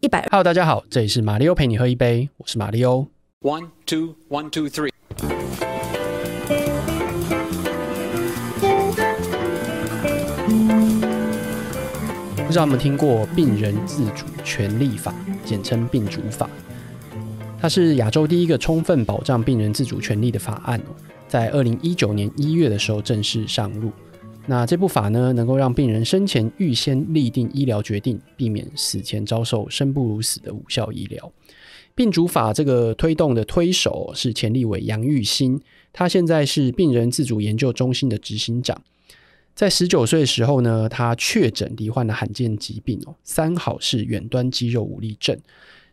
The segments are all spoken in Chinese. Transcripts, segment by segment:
Hello，大家好，这里是马里奥陪你喝一杯，我是马里奥。One two one two three。不知道有没有听过《病人自主权利法》，简称《病主法》？它是亚洲第一个充分保障病人自主权利的法案，在二零一九年一月的时候正式上路。那这部法呢，能够让病人生前预先立定医疗决定，避免死前遭受生不如死的无效医疗。病主法这个推动的推手是前立委杨玉兴，他现在是病人自主研究中心的执行长。在十九岁时候呢，他确诊罹患了罕见疾病哦，三好是远端肌肉无力症。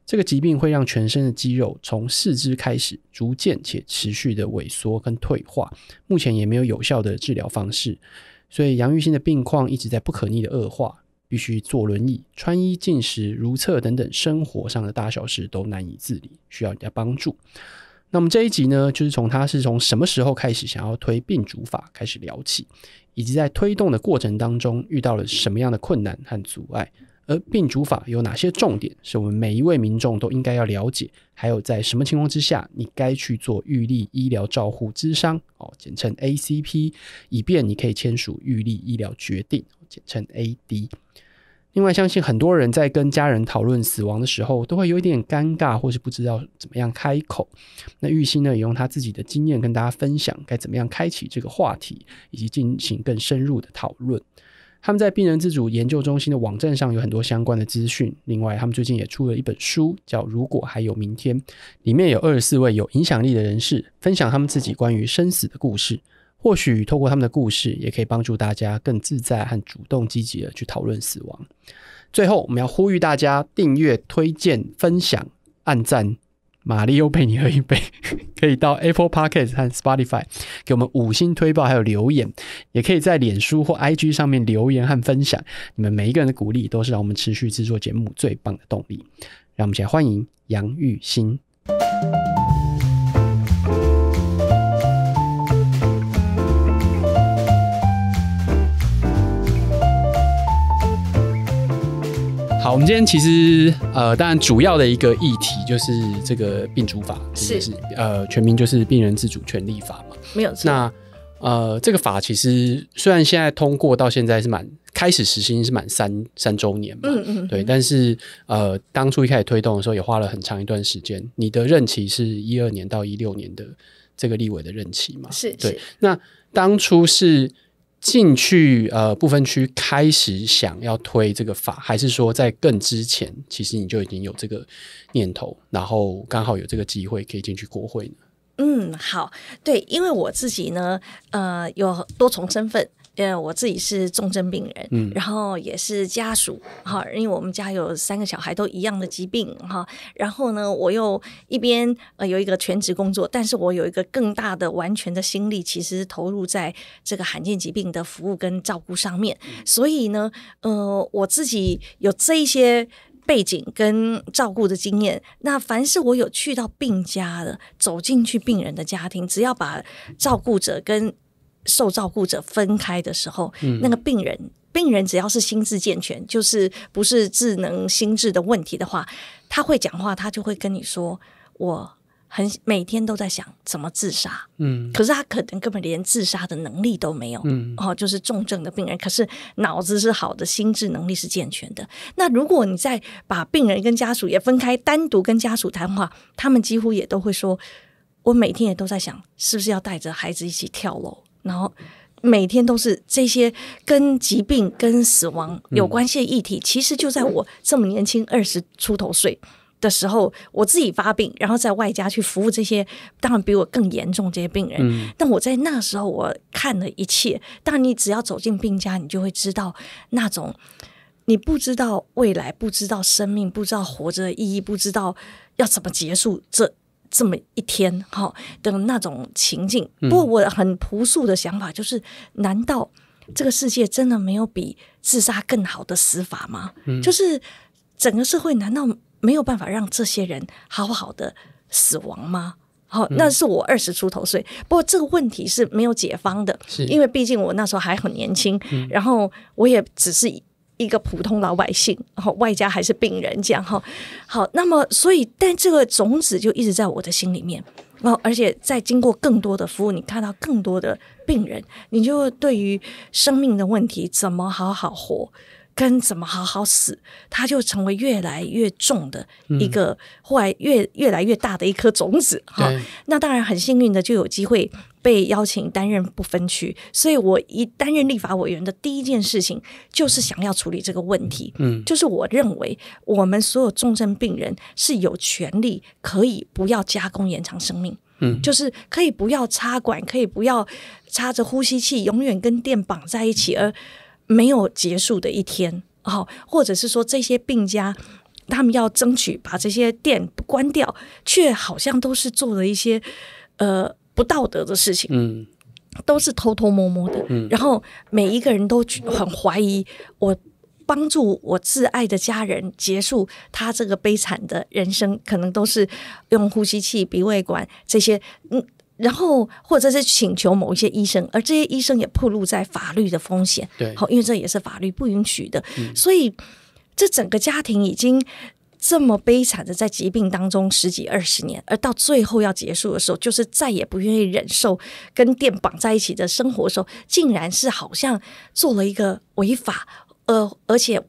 这个疾病会让全身的肌肉从四肢开始，逐渐且持续的萎缩跟退化，目前也没有有效的治疗方式。所以杨玉兴的病况一直在不可逆的恶化，必须坐轮椅、穿衣、进食、如厕等等生活上的大小事都难以自理，需要人家帮助。那么这一集呢，就是从他是从什么时候开始想要推病主法开始聊起，以及在推动的过程当中遇到了什么样的困难和阻碍。而病主法有哪些重点是我们每一位民众都应该要了解？还有在什么情况之下你该去做预立医疗照护之商哦，简称 ACP，以便你可以签署预立医疗决定，简称 AD。另外，相信很多人在跟家人讨论死亡的时候，都会有一点尴尬或是不知道怎么样开口。那玉心呢，也用他自己的经验跟大家分享该怎么样开启这个话题，以及进行更深入的讨论。他们在病人自主研究中心的网站上有很多相关的资讯。另外，他们最近也出了一本书，叫《如果还有明天》，里面有二十四位有影响力的人士分享他们自己关于生死的故事。或许透过他们的故事，也可以帮助大家更自在和主动积极的去讨论死亡。最后，我们要呼吁大家订阅、推荐、分享、按赞。玛丽又陪你喝一杯，可以到 Apple Podcast 和 Spotify 给我们五星推报，还有留言，也可以在脸书或 IG 上面留言和分享。你们每一个人的鼓励都是让我们持续制作节目最棒的动力。让我们一起来欢迎杨玉新。我们今天其实呃，当然主要的一个议题就是这个病主法，是呃，全名就是病人自主权利法嘛。没有。那呃，这个法其实虽然现在通过到现在是满开始实行是满三三周年嘛，嗯嗯。对，但是呃，当初一开始推动的时候也花了很长一段时间。你的任期是一二年到一六年的这个立委的任期嘛？是。对。那当初是。进去呃，部分区开始想要推这个法，还是说在更之前，其实你就已经有这个念头，然后刚好有这个机会可以进去国会呢？嗯，好，对，因为我自己呢，呃，有多重身份。呃，我自己是重症病人，然后也是家属哈，因为我们家有三个小孩都一样的疾病哈，然后呢，我又一边呃有一个全职工作，但是我有一个更大的、完全的心力，其实投入在这个罕见疾病的服务跟照顾上面。所以呢，呃，我自己有这一些背景跟照顾的经验，那凡是我有去到病家的，走进去病人的家庭，只要把照顾者跟。受照顾者分开的时候，那个病人，病人只要是心智健全，就是不是智能心智的问题的话，他会讲话，他就会跟你说，我很每天都在想怎么自杀。嗯，可是他可能根本连自杀的能力都没有。嗯，哦，就是重症的病人，可是脑子是好的，心智能力是健全的。那如果你再把病人跟家属也分开，单独跟家属谈话，他们几乎也都会说，我每天也都在想，是不是要带着孩子一起跳楼。然后每天都是这些跟疾病、跟死亡有关系的议题。其实就在我这么年轻二十出头岁的时候，我自己发病，然后在外加去服务这些当然比我更严重这些病人。但我在那时候我看了一切，但你只要走进病家，你就会知道那种你不知道未来、不知道生命、不知道活着的意义、不知道要怎么结束这。这么一天，哈的那种情境。不过我很朴素的想法就是：难道这个世界真的没有比自杀更好的死法吗？就是整个社会难道没有办法让这些人好好的死亡吗？好，那是我二十出头岁。不过这个问题是没有解方的，因为毕竟我那时候还很年轻，然后我也只是。一个普通老百姓，然后外加还是病人，这样哈。好，那么所以，但这个种子就一直在我的心里面。然后，而且在经过更多的服务，你看到更多的病人，你就对于生命的问题，怎么好好活。跟怎么好好死，它就成为越来越重的一个，后来越越来越大的一颗种子。好，那当然很幸运的就有机会被邀请担任不分区。所以我一担任立法委员的第一件事情，就是想要处理这个问题。嗯，就是我认为我们所有重症病人是有权利可以不要加工延长生命。嗯，就是可以不要插管，可以不要插着呼吸器，永远跟电绑在一起而。没有结束的一天哦，或者是说这些病家，他们要争取把这些店关掉，却好像都是做了一些呃不道德的事情，嗯，都是偷偷摸摸的，然后每一个人都很怀疑，我帮助我挚爱的家人结束他这个悲惨的人生，可能都是用呼吸器、鼻胃管这些，嗯。然后，或者是请求某一些医生，而这些医生也暴露在法律的风险。对，好，因为这也是法律不允许的。所以，这整个家庭已经这么悲惨的在疾病当中十几二十年，而到最后要结束的时候，就是再也不愿意忍受跟电绑在一起的生活的时候，竟然是好像做了一个违法，呃，而且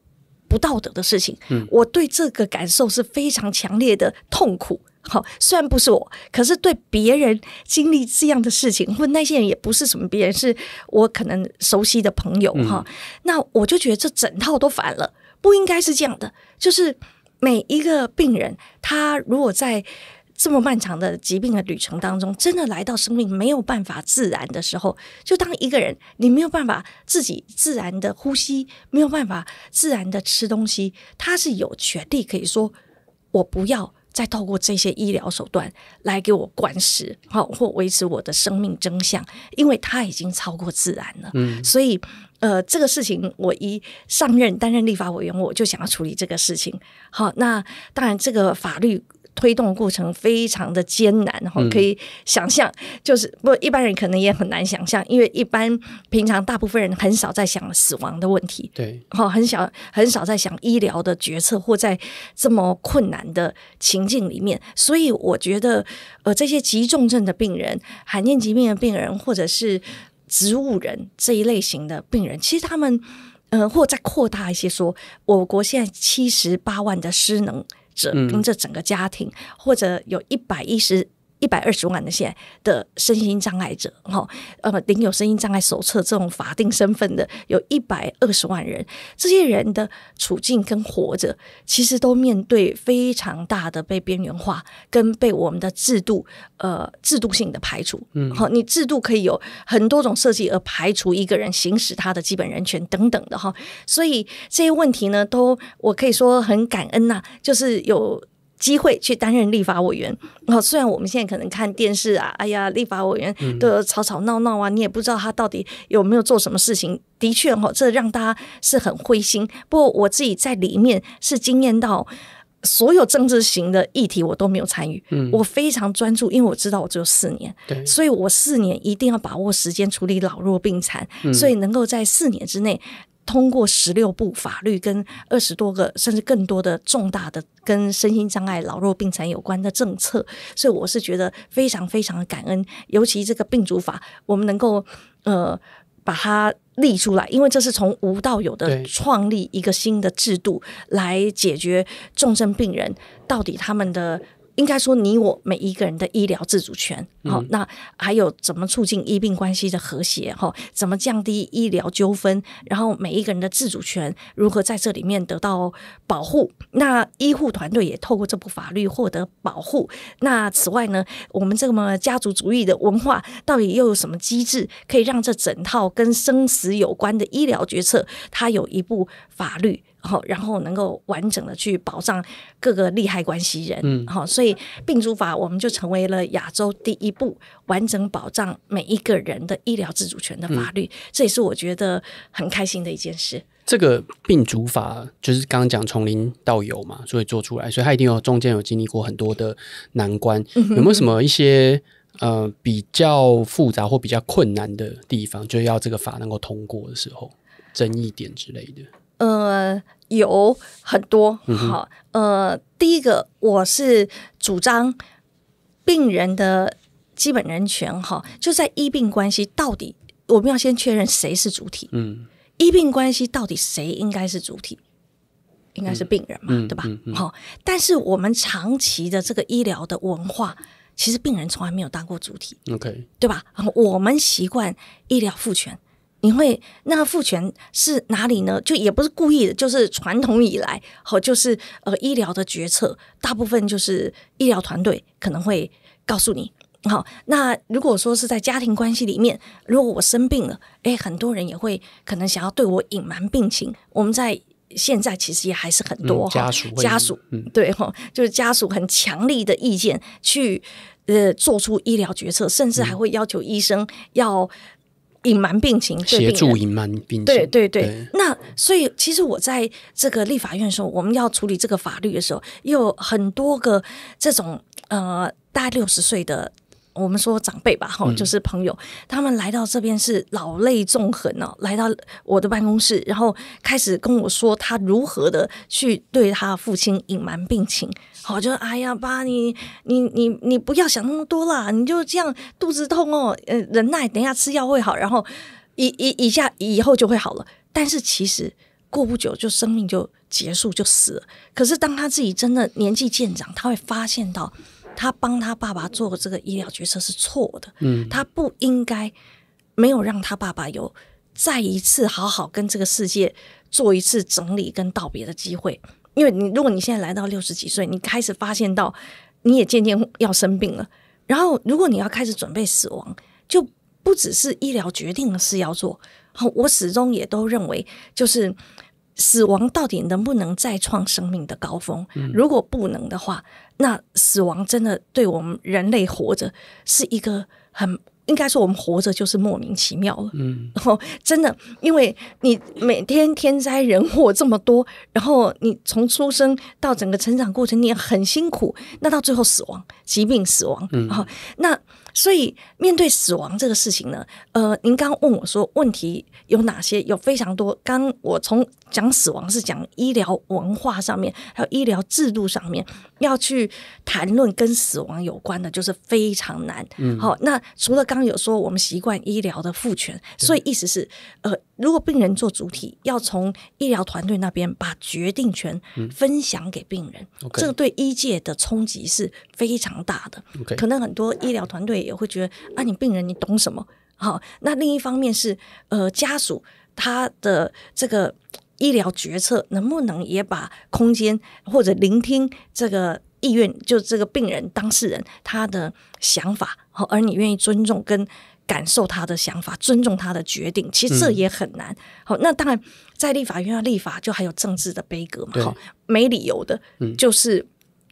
不道德的事情。嗯，我对这个感受是非常强烈的痛苦。好，虽然不是我，可是对别人经历这样的事情，或那些人也不是什么别人，是我可能熟悉的朋友哈。那我就觉得这整套都反了，不应该是这样的。就是每一个病人，他如果在这么漫长的疾病的旅程当中，真的来到生命没有办法自然的时候，就当一个人你没有办法自己自然的呼吸，没有办法自然的吃东西，他是有权利可以说我不要。再透过这些医疗手段来给我灌食，好或维持我的生命真相，因为他已经超过自然了。嗯，所以，呃，这个事情我一上任担任立法委员，我就想要处理这个事情。好，那当然这个法律。推动过程非常的艰难，哈，可以想象，就是不一般人可能也很难想象，因为一般平常大部分人很少在想死亡的问题，对，哈，很少很少在想医疗的决策或在这么困难的情境里面，所以我觉得，呃，这些急重症的病人、罕见疾病的病人，或者是植物人这一类型的病人，其实他们，嗯，或再扩大一些说，我国现在七十八万的失能。跟这整个家庭，或者有一百一十。一百二十万的现的身心障碍者，哈，呃，领有身心障碍手册这种法定身份的，有一百二十万人，这些人的处境跟活着，其实都面对非常大的被边缘化，跟被我们的制度，呃，制度性的排除。嗯，好，你制度可以有很多种设计而排除一个人行使他的基本人权等等的哈，所以这些问题呢，都我可以说很感恩呐，就是有。机会去担任立法委员，哦，虽然我们现在可能看电视啊，哎呀，立法委员都吵吵闹闹啊，你也不知道他到底有没有做什么事情。的确，哈，这让大家是很灰心。不过我自己在里面是惊艳到，所有政治型的议题我都没有参与，我非常专注，因为我知道我只有四年，所以我四年一定要把握时间处理老弱病残，所以能够在四年之内。通过十六部法律跟二十多个甚至更多的重大的跟身心障碍、老弱病残有关的政策，所以我是觉得非常非常的感恩，尤其这个病主法，我们能够呃把它立出来，因为这是从无到有的创立一个新的制度来解决重症病人到底他们的。应该说，你我每一个人的医疗自主权，好，那还有怎么促进医病关系的和谐？哈，怎么降低医疗纠纷？然后每一个人的自主权如何在这里面得到保护？那医护团队也透过这部法律获得保护。那此外呢，我们这么家族主义的文化，到底又有什么机制可以让这整套跟生死有关的医疗决策，它有一部法律？好，然后能够完整的去保障各个利害关系人，嗯，好，所以病主法我们就成为了亚洲第一部完整保障每一个人的医疗自主权的法律，这也是我觉得很开心的一件事。这个病主法就是刚刚讲从零到有嘛，所以做出来，所以它一定有中间有经历过很多的难关，有没有什么一些呃比较复杂或比较困难的地方，就要这个法能够通过的时候，争议点之类的，呃。有很多，好，呃，第一个，我是主张病人的基本人权，哈，就在医病关系，到底我们要先确认谁是主体，嗯，医病关系到底谁应该是主体，应该是病人嘛，对吧？好，但是我们长期的这个医疗的文化，其实病人从来没有当过主体，OK，对吧？我们习惯医疗赋权。你会那赋权是哪里呢？就也不是故意的，就是传统以来，好就是呃医疗的决策大部分就是医疗团队可能会告诉你，好那如果说是在家庭关系里面，如果我生病了，诶，很多人也会可能想要对我隐瞒病情。我们在现在其实也还是很多家属家属对哈，就是家属很强力的意见去呃做出医疗决策，甚至还会要求医生要。隐瞒病情，协助隐瞒病情。对对对，那所以其实我在这个立法院的时候，我们要处理这个法律的时候，有很多个这种呃，大六十岁的。我们说长辈吧，哈，就是朋友，他们来到这边是老泪纵横哦，来到我的办公室，然后开始跟我说他如何的去对他父亲隐瞒病情。好，我就哎呀，爸，你你你你不要想那么多啦，你就这样肚子痛哦，呃，忍耐，等一下吃药会好，然后一一一下以后就会好了。但是其实过不久就生命就结束，就死了。可是当他自己真的年纪渐长，他会发现到。他帮他爸爸做这个医疗决策是错的，他不应该没有让他爸爸有再一次好好跟这个世界做一次整理跟道别的机会。因为你如果你现在来到六十几岁，你开始发现到你也渐渐要生病了，然后如果你要开始准备死亡，就不只是医疗决定的事要做。我始终也都认为，就是死亡到底能不能再创生命的高峰？如果不能的话，那死亡真的对我们人类活着是一个很应该说我们活着就是莫名其妙了，嗯，然后真的，因为你每天天灾人祸这么多，然后你从出生到整个成长过程，你也很辛苦，那到最后死亡，疾病死亡，嗯，好，那所以面对死亡这个事情呢，呃，您刚刚问我说问题有哪些？有非常多，刚我从。讲死亡是讲医疗文化上面，还有医疗制度上面要去谈论跟死亡有关的，就是非常难。好，那除了刚有说我们习惯医疗的赋权，所以意思是，呃，如果病人做主体，要从医疗团队那边把决定权分享给病人，这对医界的冲击是非常大的。可能很多医疗团队也会觉得啊，你病人你懂什么？好，那另一方面是，呃，家属他的这个。医疗决策能不能也把空间或者聆听这个意愿，就这个病人当事人他的想法，好，而你愿意尊重跟感受他的想法，尊重他的决定，其实这也很难。好，那当然在立法院要立法，就还有政治的悲歌嘛，好，没理由的，就是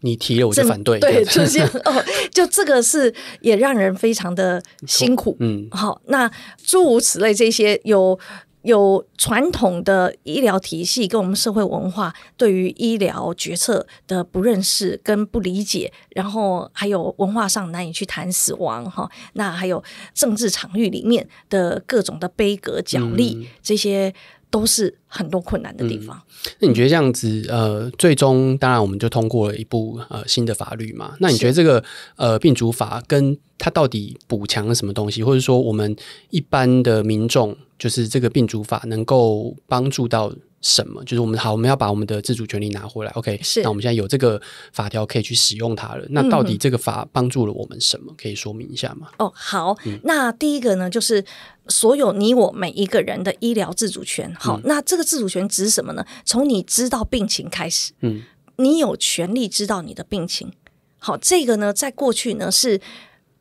你提了我就反对，对，就是 哦，就这个是也让人非常的辛苦。嗯，好，那诸如此类这些有。有传统的医疗体系跟我们社会文化对于医疗决策的不认识跟不理解，然后还有文化上难以去谈死亡哈，那还有政治场域里面的各种的悲格角力这些。都是很多困难的地方。那你觉得这样子，呃，最终当然我们就通过了一部呃新的法律嘛？那你觉得这个呃病主法跟它到底补强了什么东西，或者说我们一般的民众，就是这个病主法能够帮助到？什么？就是我们好，我们要把我们的自主权利拿回来。OK，是。那我们现在有这个法条可以去使用它了。那到底这个法帮助了我们什么？可以说明一下吗？哦，好。那第一个呢，就是所有你我每一个人的医疗自主权。好，那这个自主权指什么呢？从你知道病情开始，嗯，你有权利知道你的病情。好，这个呢，在过去呢，是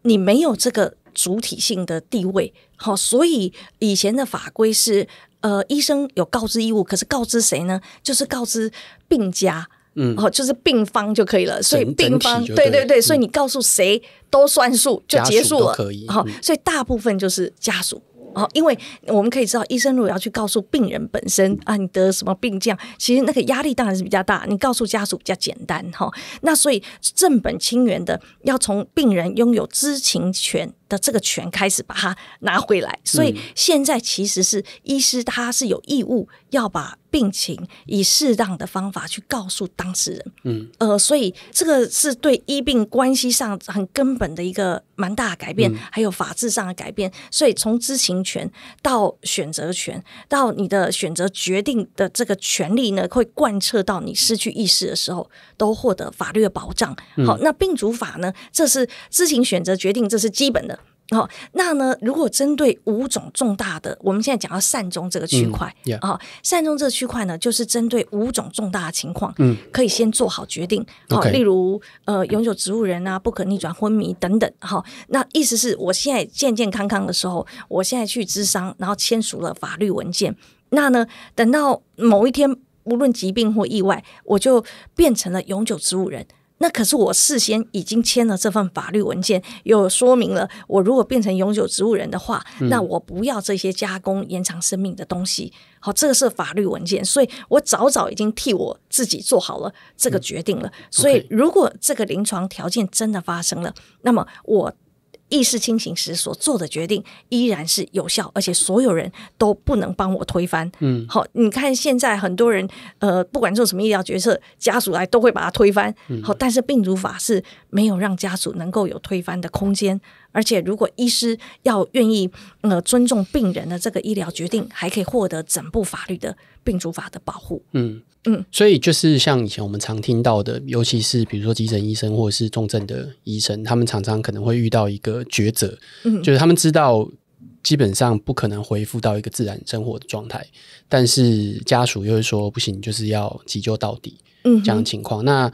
你没有这个主体性的地位。好，所以以前的法规是。呃，医生有告知义务，可是告知谁呢？就是告知病家，嗯，哦，就是病方就可以了。所以病方，对对对，所以你告诉谁都算数，就结束了，可以。好，所以大部分就是家属哦，因为我们可以知道，医生如果要去告诉病人本身啊，你得什么病这样，其实那个压力当然是比较大。你告诉家属比较简单，哈，那所以正本清源的要从病人拥有知情权。的这个权开始把它拿回来，所以现在其实是医师他是有义务要把病情以适当的方法去告诉当事人，嗯，呃，所以这个是对医病关系上很根本的一个蛮大的改变，还有法制上的改变，所以从知情权到选择权到你的选择决定的这个权利呢，会贯彻到你失去意识的时候都获得法律的保障。好，那病主法呢，这是知情选择决定，这是基本的。好，那呢？如果针对五种重大的，我们现在讲到善终这个区块，啊，善终这区块呢，就是针对五种重大的情况，嗯，可以先做好决定，好，例如呃，永久植物人啊，不可逆转昏迷等等，好，那意思是我现在健健康康的时候，我现在去治伤，然后签署了法律文件，那呢，等到某一天，无论疾病或意外，我就变成了永久植物人。那可是我事先已经签了这份法律文件，有说明了我如果变成永久植物人的话，那我不要这些加工延长生命的东西。好，这个是法律文件，所以我早早已经替我自己做好了这个决定了。所以如果这个临床条件真的发生了，那么我。意识清醒时所做的决定依然是有效，而且所有人都不能帮我推翻。嗯，好，你看现在很多人，呃，不管做什么医疗决策，家属来都会把它推翻。好，但是病主法是没有让家属能够有推翻的空间，而且如果医师要愿意，呃，尊重病人的这个医疗决定，还可以获得整部法律的病主法的保护。嗯。所以就是像以前我们常听到的，尤其是比如说急诊医生或者是重症的医生，他们常常可能会遇到一个抉择，嗯，就是他们知道基本上不可能恢复到一个自然生活的状态，但是家属又会说不行，就是要急救到底，嗯，这样的情况那。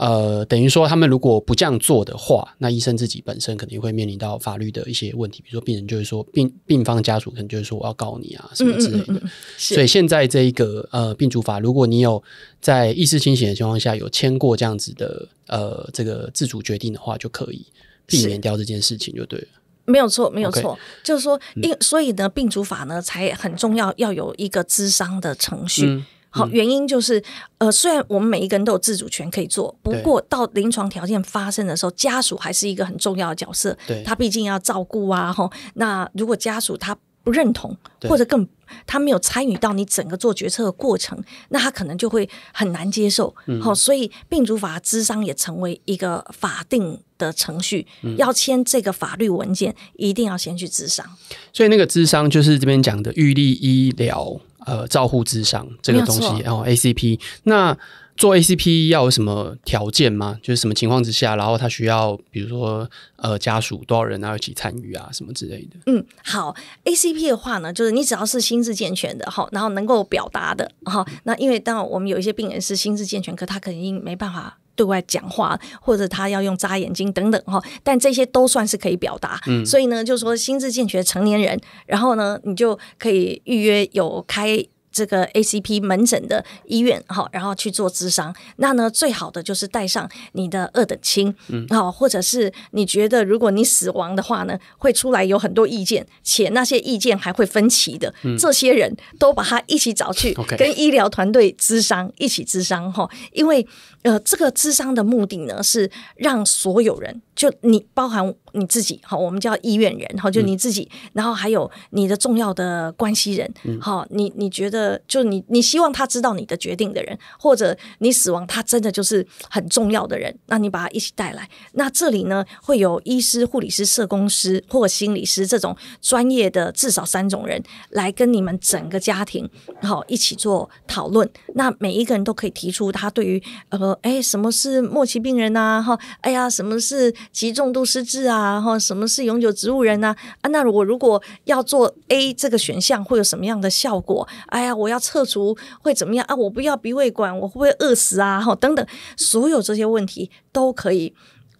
呃，等于说他们如果不这样做的话，那医生自己本身肯定会面临到法律的一些问题，比如说病人就是说病病方家属可能就是说我要告你啊什么之类的。所以现在这一个呃病主法，如果你有在意识清醒的情况下有签过这样子的呃这个自主决定的话，就可以避免掉这件事情就对了。没有错，没有错，就是说，因所以呢，病主法呢才很重要，要有一个咨商的程序。好，原因就是，呃，虽然我们每一个人都有自主权可以做，不过到临床条件发生的时候，家属还是一个很重要的角色。对，他毕竟要照顾啊，吼，那如果家属他不认同，或者更他没有参与到你整个做决策的过程，那他可能就会很难接受。好，所以病主法智商也成为一个法定的程序，要签这个法律文件，一定要先去咨商。所以那个咨商就是这边讲的预立医疗。呃，照护之上这个东西，然后 ACP，那做 ACP 要有什么条件吗？就是什么情况之下，然后他需要，比如说呃家属多少人啊一起参与啊什么之类的。嗯，好，ACP 的话呢，就是你只要是心智健全的哈，然后能够表达的哈，那因为当我们有一些病人是心智健全，可他肯定没办法。对外讲话，或者他要用眨眼睛等等哈，但这些都算是可以表达。嗯，所以呢，就说心智健全成年人，然后呢，你就可以预约有开。这个 ACP 门诊的医院哈，然后去做咨商，那呢最好的就是带上你的二等亲，嗯，好，或者是你觉得如果你死亡的话呢，会出来有很多意见，且那些意见还会分歧的，这些人都把他一起找去跟医疗团队咨商一起咨商哈，因为呃这个咨商的目的呢是让所有人。就你包含你自己，好，我们叫医院人，好，就你自己，然后还有你的重要的关系人，好，你你觉得，就你你希望他知道你的决定的人，或者你死亡，他真的就是很重要的人，那你把他一起带来。那这里呢，会有医师、护理师、社工师或心理师这种专业的至少三种人来跟你们整个家庭，好，一起做讨论。那每一个人都可以提出他对于呃，哎，什么是末期病人呐？哈，哎呀，什么是？极重度失智啊，或什么是永久植物人呢？啊，那我如果要做 A 这个选项，会有什么样的效果？哎呀，我要撤除会怎么样啊？我不要鼻胃管，我会不会饿死啊？哈，等等，所有这些问题都可以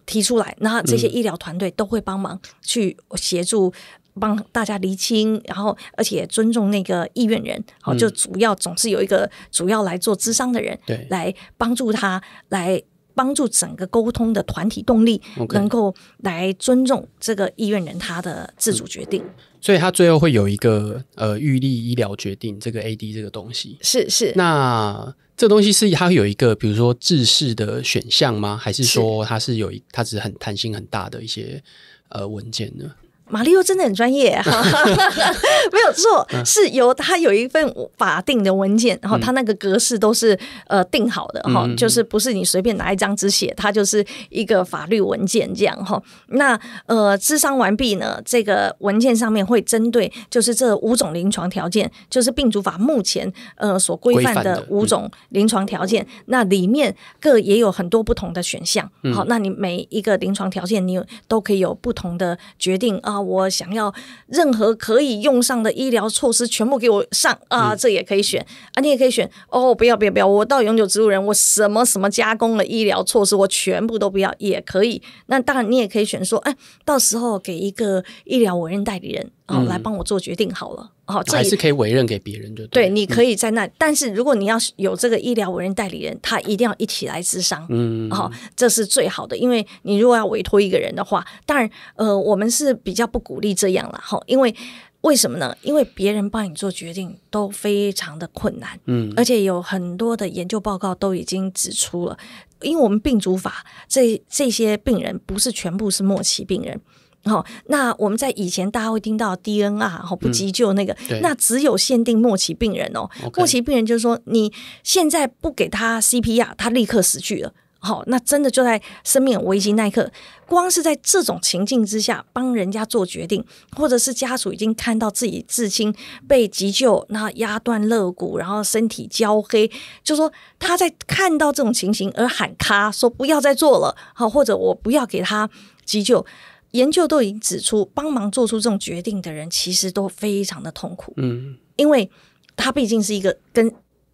提出来，那这些医疗团队都会帮忙去协助，帮大家厘清，然后而且尊重那个意愿人，好，就主要总是有一个主要来做智商的人，对，来帮助他来。帮助整个沟通的团体动力，能够来尊重这个意愿人他的自主决定，所以他最后会有一个呃预立医疗决定这个 AD 这个东西是是，那这东西是它会有一个比如说制式的选项吗？还是说它是有一它只是很弹性很大的一些呃文件呢？马里奥真的很专业，没有错，是由他有一份法定的文件，然后他那个格式都是呃定好的哈，就是不是你随便拿一张纸写，它就是一个法律文件这样哈。那呃，制商完毕呢，这个文件上面会针对就是这五种临床条件，就是病种法目前呃所规范的五种临床条件，那里面各也有很多不同的选项。好，那你每一个临床条件，你有都可以有不同的决定啊。我想要任何可以用上的医疗措施，全部给我上啊！这也可以选啊，你也可以选哦。不要，不要，不要！我到永久植物人，我什么什么加工的医疗措施，我全部都不要也可以。那当然，你也可以选说，哎，到时候给一个医疗委任代理人。哦，来帮我做决定好了，好，还是可以委任给别人就对。对，你可以在那，但是如果你要有这个医疗委任代理人，他一定要一起来治商，嗯，好，这是最好的。因为你如果要委托一个人的话，当然，呃，我们是比较不鼓励这样了，哈，因为为什么呢？因为别人帮你做决定都非常的困难，嗯，而且有很多的研究报告都已经指出了，因为我们病毒法这这些病人不是全部是末期病人。好，那我们在以前大家会听到 DNR，好不急救那个，那只有限定末期病人哦。末期病人就是说，你现在不给他 CPR，他立刻死去了。好，那真的就在生命危机那一刻，光是在这种情境之下帮人家做决定，或者是家属已经看到自己至亲被急救，那压断肋骨，然后身体焦黑，就说他在看到这种情形而喊卡，说不要再做了，好，或者我不要给他急救。研究都已经指出，帮忙做出这种决定的人其实都非常的痛苦。嗯，因为他毕竟是一个跟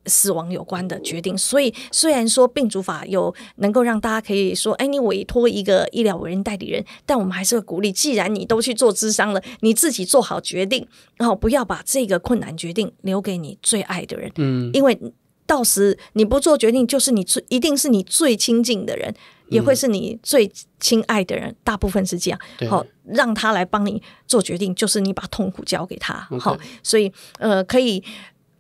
死亡有关的决定，所以虽然说病主法有能够让大家可以说，哎，你委托一个医疗委任代理人，但我们还是会鼓励，既然你都去做咨商了，你自己做好决定，然后不要把这个困难决定留给你最爱的人。嗯，因为到时你不做决定，就是你最一定是你最亲近的人。也会是你最亲爱的人，大部分是这样。好，让他来帮你做决定，就是你把痛苦交给他。好，所以呃，可以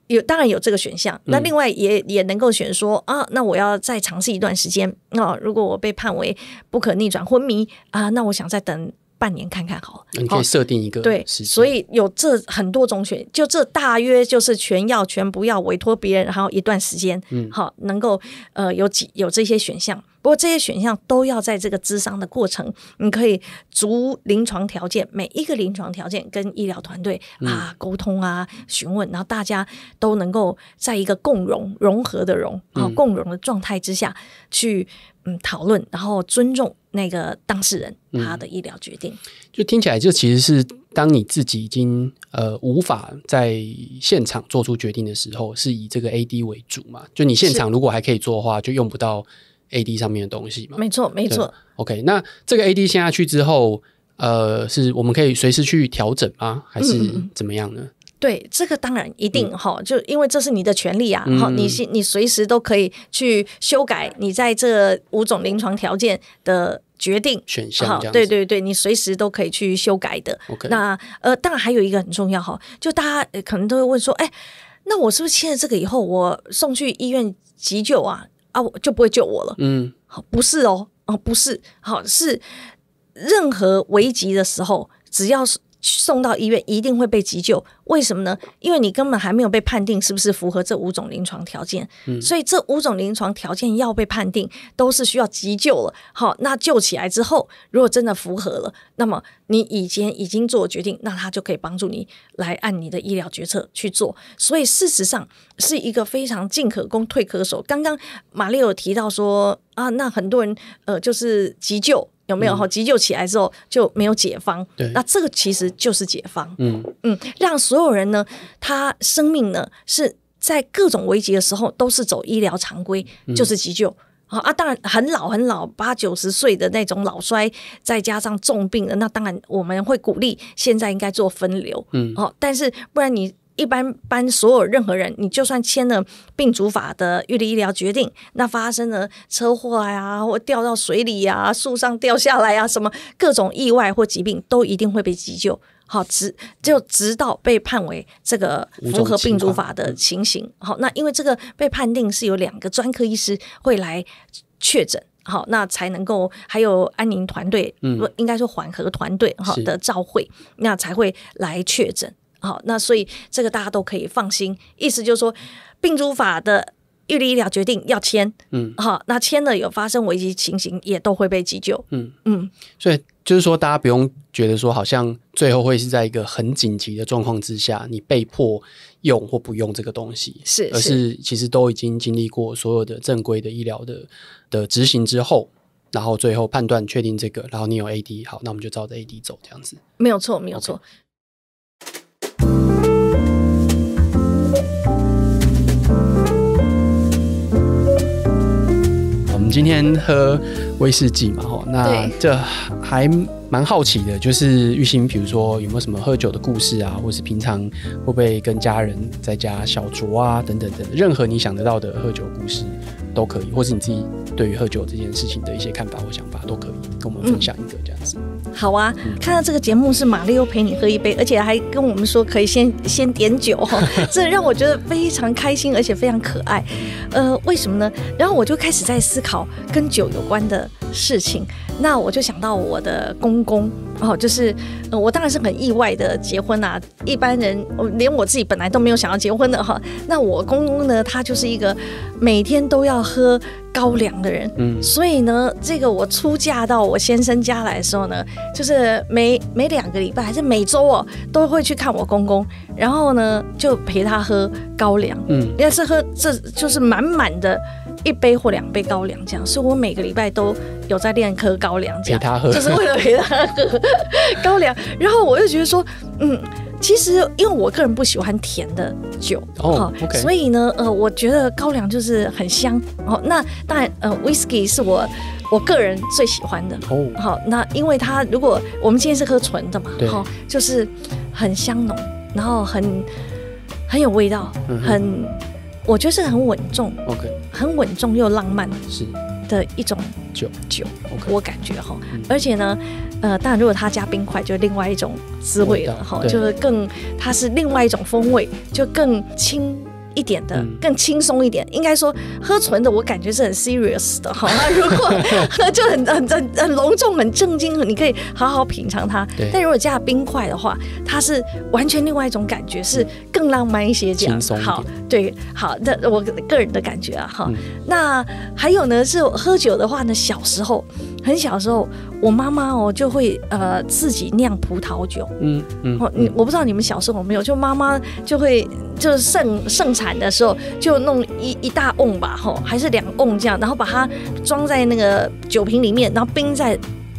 有，当然有这个选项。那另外也也能够选说啊，那我要再尝试一段时间。那如果我被判为不可逆转昏迷啊，那我想再等半年看看好了。你可以设定一个对，所以有这很多种选，就这大约就是全要全不要委托别人，然后一段时间。嗯，好，能够呃有几有这些选项。不过这些选项都要在这个咨商的过程，你可以逐临床条件，每一个临床条件跟医疗团队啊沟通啊询问，然后大家都能够在一个共融融合的融啊共融的状态之下去嗯讨论，然后尊重那个当事人他的医疗决定。就听起来，就其实是当你自己已经呃无法在现场做出决定的时候，是以这个 A D 为主嘛？就你现场如果还可以做的话，就用不到。A D 上面的东西嘛，没错没错。O K，那这个 A D 下去之后，呃，是我们可以随时去调整吗？还是怎么样呢？对，这个当然一定哈，就因为这是你的权利啊，哈，你你随时都可以去修改你在这五种临床条件的决定选项，对对对，你随时都可以去修改的。那呃，当然还有一个很重要哈，就大家可能都会问说，哎，那我是不是签了这个以后，我送去医院急救啊？啊，我就不会救我了。嗯，不是哦，哦，不是，好是任何危急的时候，只要是。送到医院一定会被急救，为什么呢？因为你根本还没有被判定是不是符合这五种临床条件，所以这五种临床条件要被判定都是需要急救了。好，那救起来之后，如果真的符合了，那么你以前已经做决定，那他就可以帮助你来按你的医疗决策去做。所以事实上是一个非常进可攻退可守。刚刚马丽有提到说啊，那很多人呃就是急救。有没有？哈，急救起来之后就没有解方。对，那这个其实就是解方。嗯嗯，让所有人呢，他生命呢，是在各种危急的时候都是走医疗常规，就是急救好啊，当然很老很老，八九十岁的那种老衰，再加上重病的，那当然我们会鼓励现在应该做分流。嗯，好，但是不然你。一般般，所有任何人，你就算签了病主法的预立医疗决定，那发生了车祸呀，或掉到水里呀、树上掉下来呀，什么各种意外或疾病，都一定会被急救。好，直就直到被判为这个符合病主法的情形。好，那因为这个被判定是有两个专科医师会来确诊。好，那才能够还有安宁团队，嗯，应该说缓和团队好的召会，那才会来确诊。好，那所以这个大家都可以放心。意思就是说，病猪法的预立医疗决定要签，嗯，好，那签了有发生危机情形，也都会被急救，嗯嗯。所以就是说，大家不用觉得说，好像最后会是在一个很紧急的状况之下，你被迫用或不用这个东西，是，而是其实都已经经历过所有的正规的医疗的的执行之后，然后最后判断确定这个，然后你有 AD，好，那我们就照着 AD 走，这样子。没有错，没有错。今天喝威士忌嘛，哈，那这还蛮好奇的，就是玉兴，比如说有没有什么喝酒的故事啊，或是平常会不会跟家人在家小酌啊，等等等，任何你想得到的喝酒故事都可以，或是你自己对于喝酒这件事情的一些看法或想法都可以跟我们分享一个这样子。好啊，看到这个节目是玛丽又陪你喝一杯，而且还跟我们说可以先先点酒，这让我觉得非常开心，而且非常可爱。呃，为什么呢？然后我就开始在思考跟酒有关的事情。那我就想到我的公公哦，就是我当然是很意外的结婚啊，一般人连我自己本来都没有想要结婚的哈。那我公公呢，他就是一个每天都要喝。高粱的人，嗯，所以呢，这个我出嫁到我先生家来的时候呢，就是每每两个礼拜还是每周哦，都会去看我公公，然后呢就陪他喝高粱，嗯，也是喝这就是满满的一杯或两杯高粱这样，所以我每个礼拜都有在练喝高粱，陪他喝，就是为了陪他喝高粱，然后我就觉得说，嗯。其实，因为我个人不喜欢甜的酒，好，所以呢，呃，我觉得高粱就是很香哦。那当然，呃，whisky 是我我个人最喜欢的，好，那因为它如果我们今天是喝纯的嘛，好，就是很香浓，然后很很有味道，很我觉得是很稳重，OK，很稳重又浪漫，是。的一种酒，酒，我感觉哈，而且呢，呃，当然如果他加冰块，就另外一种滋味了哈，就是更，它是另外一种风味，就更清。一点的更轻松一点，应该说喝纯的，我感觉是很 serious 的，好吗？如果 喝就很很很隆重、很正经，你可以好好品尝它。但如果加冰块的话，它是完全另外一种感觉，是更浪漫一些这样。好，对，好，那我个人的感觉啊，哈。那还有呢，是喝酒的话呢，小时候很小时候，我妈妈哦就会呃自己酿葡萄酒。嗯嗯，我我不知道你们小时候有没有，就妈妈就会就是盛盛产。产的时候就弄一一大瓮吧，吼，还是两瓮这样，然后把它装在那个酒瓶里面，然后冰在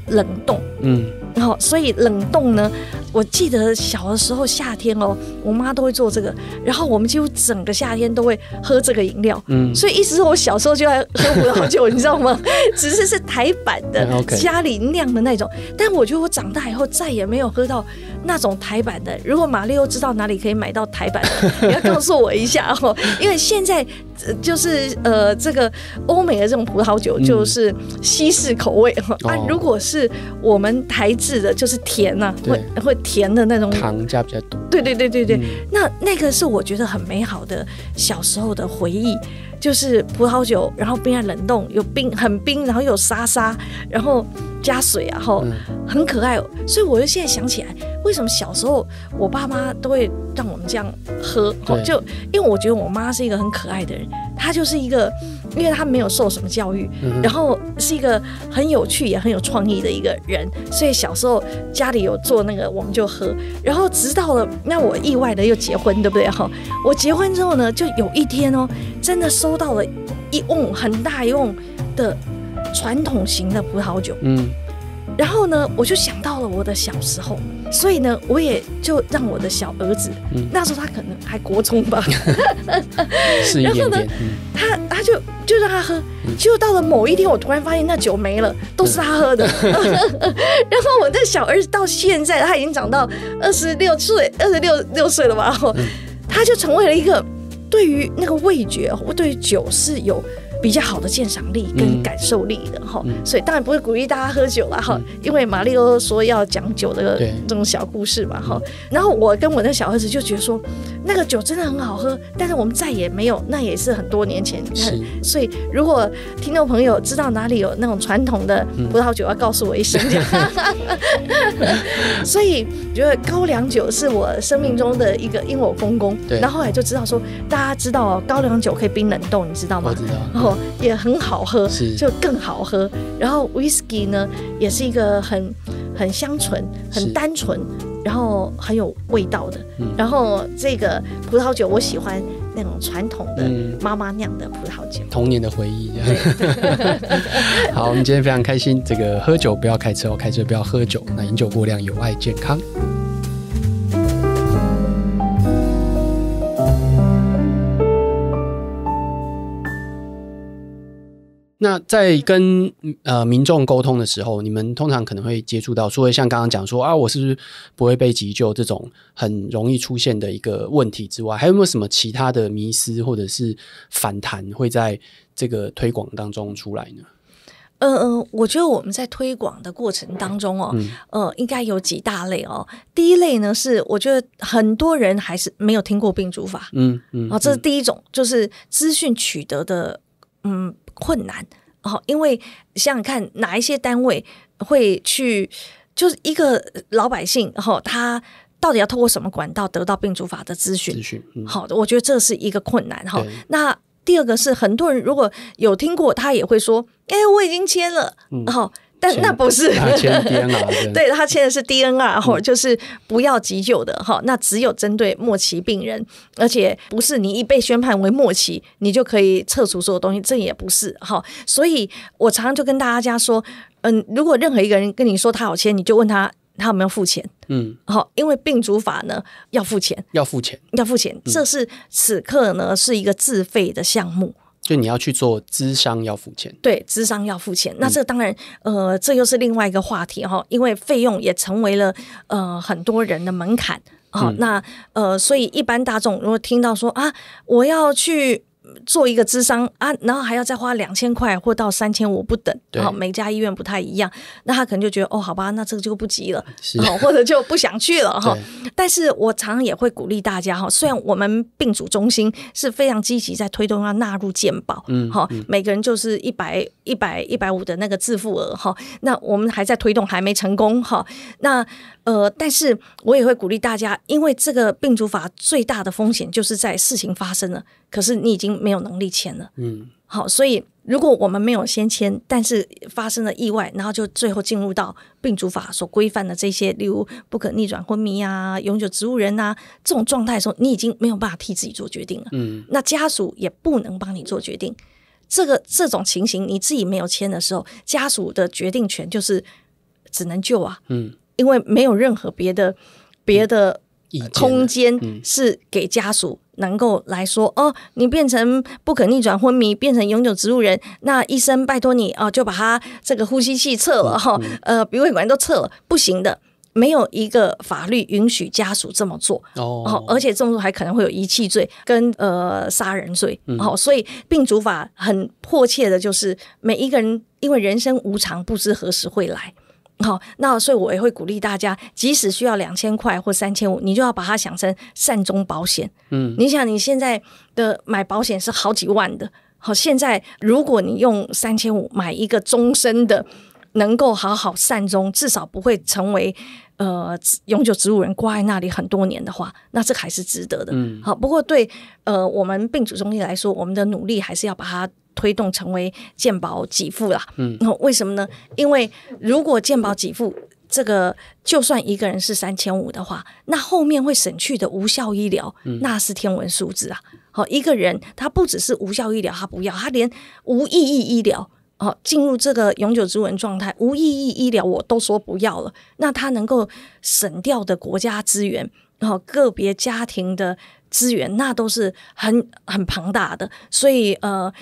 冷冻，嗯，然后所以冷冻呢，我记得小的时候夏天哦，我妈都会做这个，然后我们几乎整个夏天都会喝这个饮料，嗯，所以意思是我小时候就爱喝葡萄酒，你知道吗？只是是台版的 家里酿的那种，但我觉得我长大以后再也没有喝到。那种台版的，如果玛丽又知道哪里可以买到台版的，你要告诉我一下哦。因为现在就是呃，这个欧美的这种葡萄酒就是西式口味哈，啊，如果是我们台制的，就是甜呐，会会甜的那种糖加比较多。对对对对对，那那个是我觉得很美好的小时候的回忆。就是葡萄酒，然后冰在冷冻，有冰很冰，然后有沙沙，然后加水，然后很可爱。所以我就现在想起来，为什么小时候我爸妈都会让我们这样喝？就因为我觉得我妈是一个很可爱的人。他就是一个，因为他没有受什么教育，然后是一个很有趣也很有创意的一个人，所以小时候家里有做那个我们就喝，然后直到了那我意外的又结婚，对不对哈？我结婚之后呢，就有一天哦，真的收到了一瓮很大一瓮的传统型的葡萄酒，嗯，然后呢，我就想到了我的小时候。所以呢，我也就让我的小儿子，那时候他可能还国中吧，然后呢，他他就就让他喝，结果到了某一天，我突然发现那酒没了，都是他喝的。然后我的小儿子到现在他已经长到二十六岁，二十六六岁了吧？他就成为了一个对于那个味觉，我对于酒是有。比较好的鉴赏力跟感受力的哈，所以当然不会鼓励大家喝酒了哈，因为玛丽欧说要讲酒的这种小故事嘛哈。然后我跟我那小儿子就觉得说，那个酒真的很好喝，但是我们再也没有，那也是很多年前。所以如果听众朋友知道哪里有那种传统的葡萄酒，要告诉我一声。哈 所以我觉得高粱酒是我生命中的一个，因我公公，然后后来就知道说，大家知道高粱酒可以冰冷冻，你知道吗？我知道。也很好喝，就更好喝。然后 whisky 呢，也是一个很很香醇、很单纯，然后很有味道的。然后这个葡萄酒，我喜欢那种传统的妈妈酿的葡萄酒，童年的回忆。好，我们今天非常开心。这个喝酒不要开车，开车不要喝酒。那饮酒过量有碍健康。那在跟呃民众沟通的时候，你们通常可能会接触到，除了像刚刚讲说啊，我是不是不会被急救这种很容易出现的一个问题之外，还有没有什么其他的迷失或者是反弹会在这个推广当中出来呢？嗯嗯，我觉得我们在推广的过程当中哦，呃，应该有几大类哦。第一类呢，是我觉得很多人还是没有听过病主法，嗯嗯，啊，这是第一种，就是资讯取得的。嗯，困难哦，因为想想看，哪一些单位会去？就是一个老百姓哈，他到底要透过什么管道得到病主法的咨询？咨询好，我觉得这是一个困难哈。那第二个是，很多人如果有听过，他也会说：“哎，我已经签了。”好。但那不是他是 DNR，对，他签的是 DNR，或者就是不要急救的哈。那只有针对末期病人，而且不是你一被宣判为末期，你就可以撤除所有东西，这也不是哈。所以，我常常就跟大家说，嗯，如果任何一个人跟你说他有签，你就问他他有没有付钱？嗯，好，因为病主法呢要付钱，要付钱，要付钱，这是此刻呢是一个自费的项目。就你要去做资商要付钱，对，资商要付钱。那这当然，呃，这又是另外一个话题哈，因为费用也成为了呃很多人的门槛啊。那呃，所以一般大众如果听到说啊，我要去。做一个智商啊，然后还要再花两千块或到三千五不等，好，每家医院不太一样，那他可能就觉得哦，好吧，那这个就不急了，好，或者就不想去了，哈。但是我常常也会鼓励大家，哈，虽然我们病主中心是非常积极在推动要纳入健保，嗯，哈，每个人就是一百一百一百五的那个自付额，哈，那我们还在推动，还没成功，哈，那。呃，但是我也会鼓励大家，因为这个病主法最大的风险就是在事情发生了，可是你已经没有能力签了。嗯，好，所以如果我们没有先签，但是发生了意外，然后就最后进入到病主法所规范的这些，例如不可逆转昏迷啊、永久植物人啊这种状态的时候，你已经没有办法替自己做决定了。嗯，那家属也不能帮你做决定。这个这种情形，你自己没有签的时候，家属的决定权就是只能救啊。嗯。因为没有任何别的别的空间是给家属能够来说哦，你变成不可逆转昏迷，变成永久植物人，那医生拜托你哦，就把他这个呼吸器撤了哈，呃，鼻胃管都撤了，不行的，没有一个法律允许家属这么做哦，而且这么做还可能会有遗弃罪跟呃杀人罪哦，所以病主法很迫切的就是每一个人，因为人生无常，不知何时会来。好，那所以，我也会鼓励大家，即使需要两千块或三千五，你就要把它想成善终保险。嗯，你想，你现在的买保险是好几万的，好，现在如果你用三千五买一个终身的，能够好好善终，至少不会成为呃永久植物人挂在那里很多年的话，那这还是值得的。嗯，好，不过对呃我们病主中医来说，我们的努力还是要把它。推动成为健保给付啦，嗯，为什么呢？因为如果健保给付这个，就算一个人是三千五的话，那后面会省去的无效医疗，那是天文数字啊！好，一个人他不只是无效医疗，他不要，他连无意义医疗，好，进入这个永久之文状态，无意义医疗我都说不要了，那他能够省掉的国家资源，好，个别家庭的资源，那都是很很庞大的，所以呃。